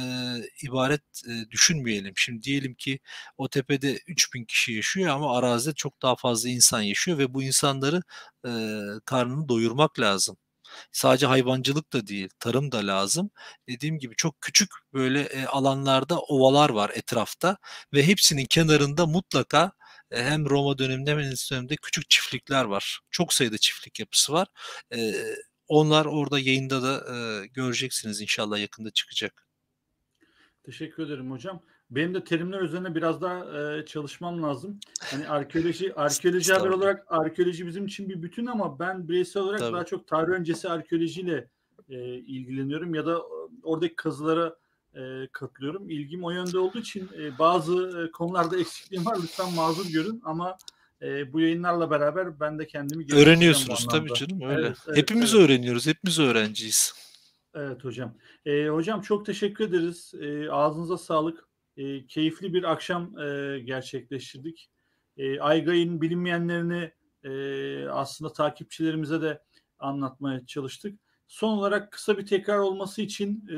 ibaret e, düşünmeyelim. Şimdi diyelim ki o tepede 3000 kişi yaşıyor ama arazide çok daha fazla insan yaşıyor ve bu insanları e, karnını doyurmak lazım. Sadece hayvancılık da değil, tarım da lazım. Dediğim gibi çok küçük böyle e, alanlarda ovalar var etrafta ve hepsinin kenarında mutlaka hem Roma döneminde hem Enis döneminde küçük çiftlikler var. Çok sayıda çiftlik yapısı var. E, onlar orada yayında da e, göreceksiniz inşallah yakında çıkacak. Teşekkür ederim hocam. Benim de terimler üzerine biraz daha e, çalışmam lazım. Hani arkeoloji, arkeoloji haber olarak arkeoloji bizim için bir bütün ama ben bireysel olarak Tabii. daha çok tarih öncesi arkeolojiyle e, ilgileniyorum ya da oradaki kazılara e, katılıyorum. İlgim o yönde olduğu için e, bazı konularda eksikliğim var. Lütfen mazur görün ama e, bu yayınlarla beraber ben de kendimi öğreniyorsunuz tabii canım öyle. Evet, evet, hepimiz evet. öğreniyoruz, hepimiz öğrenciyiz. Evet hocam. E, hocam çok teşekkür ederiz. E, ağzınıza sağlık. E, keyifli bir akşam e, gerçekleştirdik. E, Aygay'ın bilinmeyenlerini e, aslında takipçilerimize de anlatmaya çalıştık. Son olarak kısa bir tekrar olması için e,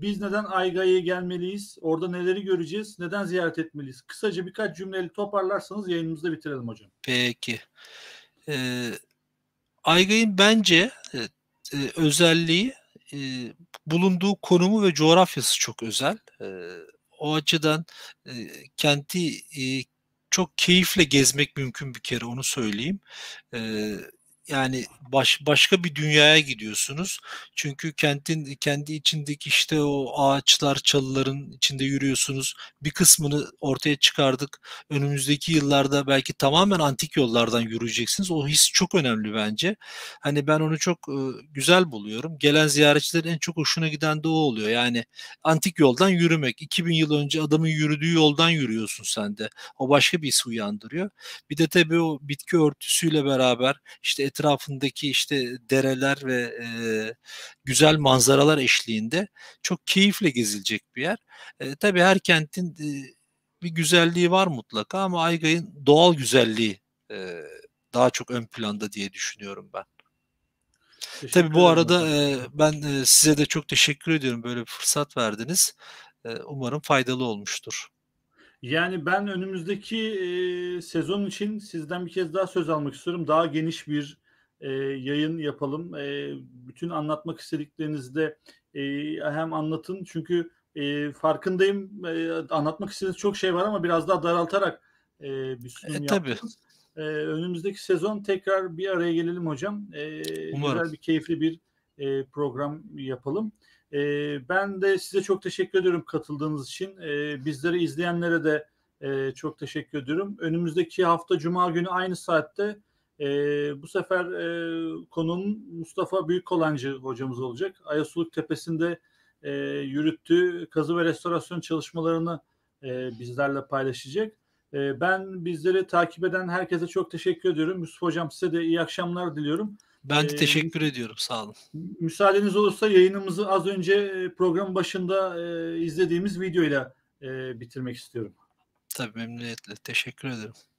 biz neden Ayga'ya gelmeliyiz? Orada neleri göreceğiz? Neden ziyaret etmeliyiz? Kısaca birkaç cümleyle toparlarsanız yayınımızda bitirelim hocam. Peki. Ee, Ayga'nın bence e, e, özelliği e, bulunduğu konumu ve coğrafyası çok özel. E, o açıdan e, kenti e, çok keyifle gezmek mümkün bir kere onu söyleyeyim. E, yani baş, başka bir dünyaya gidiyorsunuz. Çünkü kentin kendi içindeki işte o ağaçlar, çalıların içinde yürüyorsunuz. Bir kısmını ortaya çıkardık. Önümüzdeki yıllarda belki tamamen antik yollardan yürüyeceksiniz. O his çok önemli bence. Hani ben onu çok e, güzel buluyorum. Gelen ziyaretçilerin en çok hoşuna giden de o oluyor. Yani antik yoldan yürümek. 2000 yıl önce adamın yürüdüğü yoldan yürüyorsun sen de. O başka bir his uyandırıyor. Bir de tabii o bitki örtüsüyle beraber işte etrafı etrafındaki işte dereler ve e, güzel manzaralar eşliğinde çok keyifle gezilecek bir yer. E, tabii her kentin e, bir güzelliği var mutlaka ama Aygay'ın doğal güzelliği e, daha çok ön planda diye düşünüyorum ben. Teşekkür Tabii bu arada e, ben e, size de çok teşekkür ediyorum böyle bir fırsat verdiniz. E, umarım faydalı olmuştur. Yani ben önümüzdeki e, sezon için sizden bir kez daha söz almak istiyorum. Daha geniş bir e, yayın yapalım. E, bütün anlatmak istediklerinizde e, hem anlatın çünkü e, farkındayım e, anlatmak istediğiniz çok şey var ama biraz daha daraltarak e, bir sunum e, tabii. E, önümüzdeki sezon tekrar bir araya gelelim hocam. E, Umarım. Güzel bir keyifli bir e, program yapalım. E, ben de size çok teşekkür ediyorum katıldığınız için. E, bizleri izleyenlere de e, çok teşekkür ediyorum. Önümüzdeki hafta Cuma günü aynı saatte e, bu sefer e, konum Mustafa Büyükolancı hocamız olacak. Ayasuluk Tepesi'nde e, yürüttüğü kazı ve restorasyon çalışmalarını e, bizlerle paylaşacak. E, ben bizleri takip eden herkese çok teşekkür ediyorum. Yusuf Hocam size de iyi akşamlar diliyorum. Ben de e, teşekkür ee, ediyorum. Sağ olun. Müsaadeniz olursa yayınımızı az önce e, program başında e, izlediğimiz videoyla e, bitirmek istiyorum. Tabii memnuniyetle. Teşekkür ederim.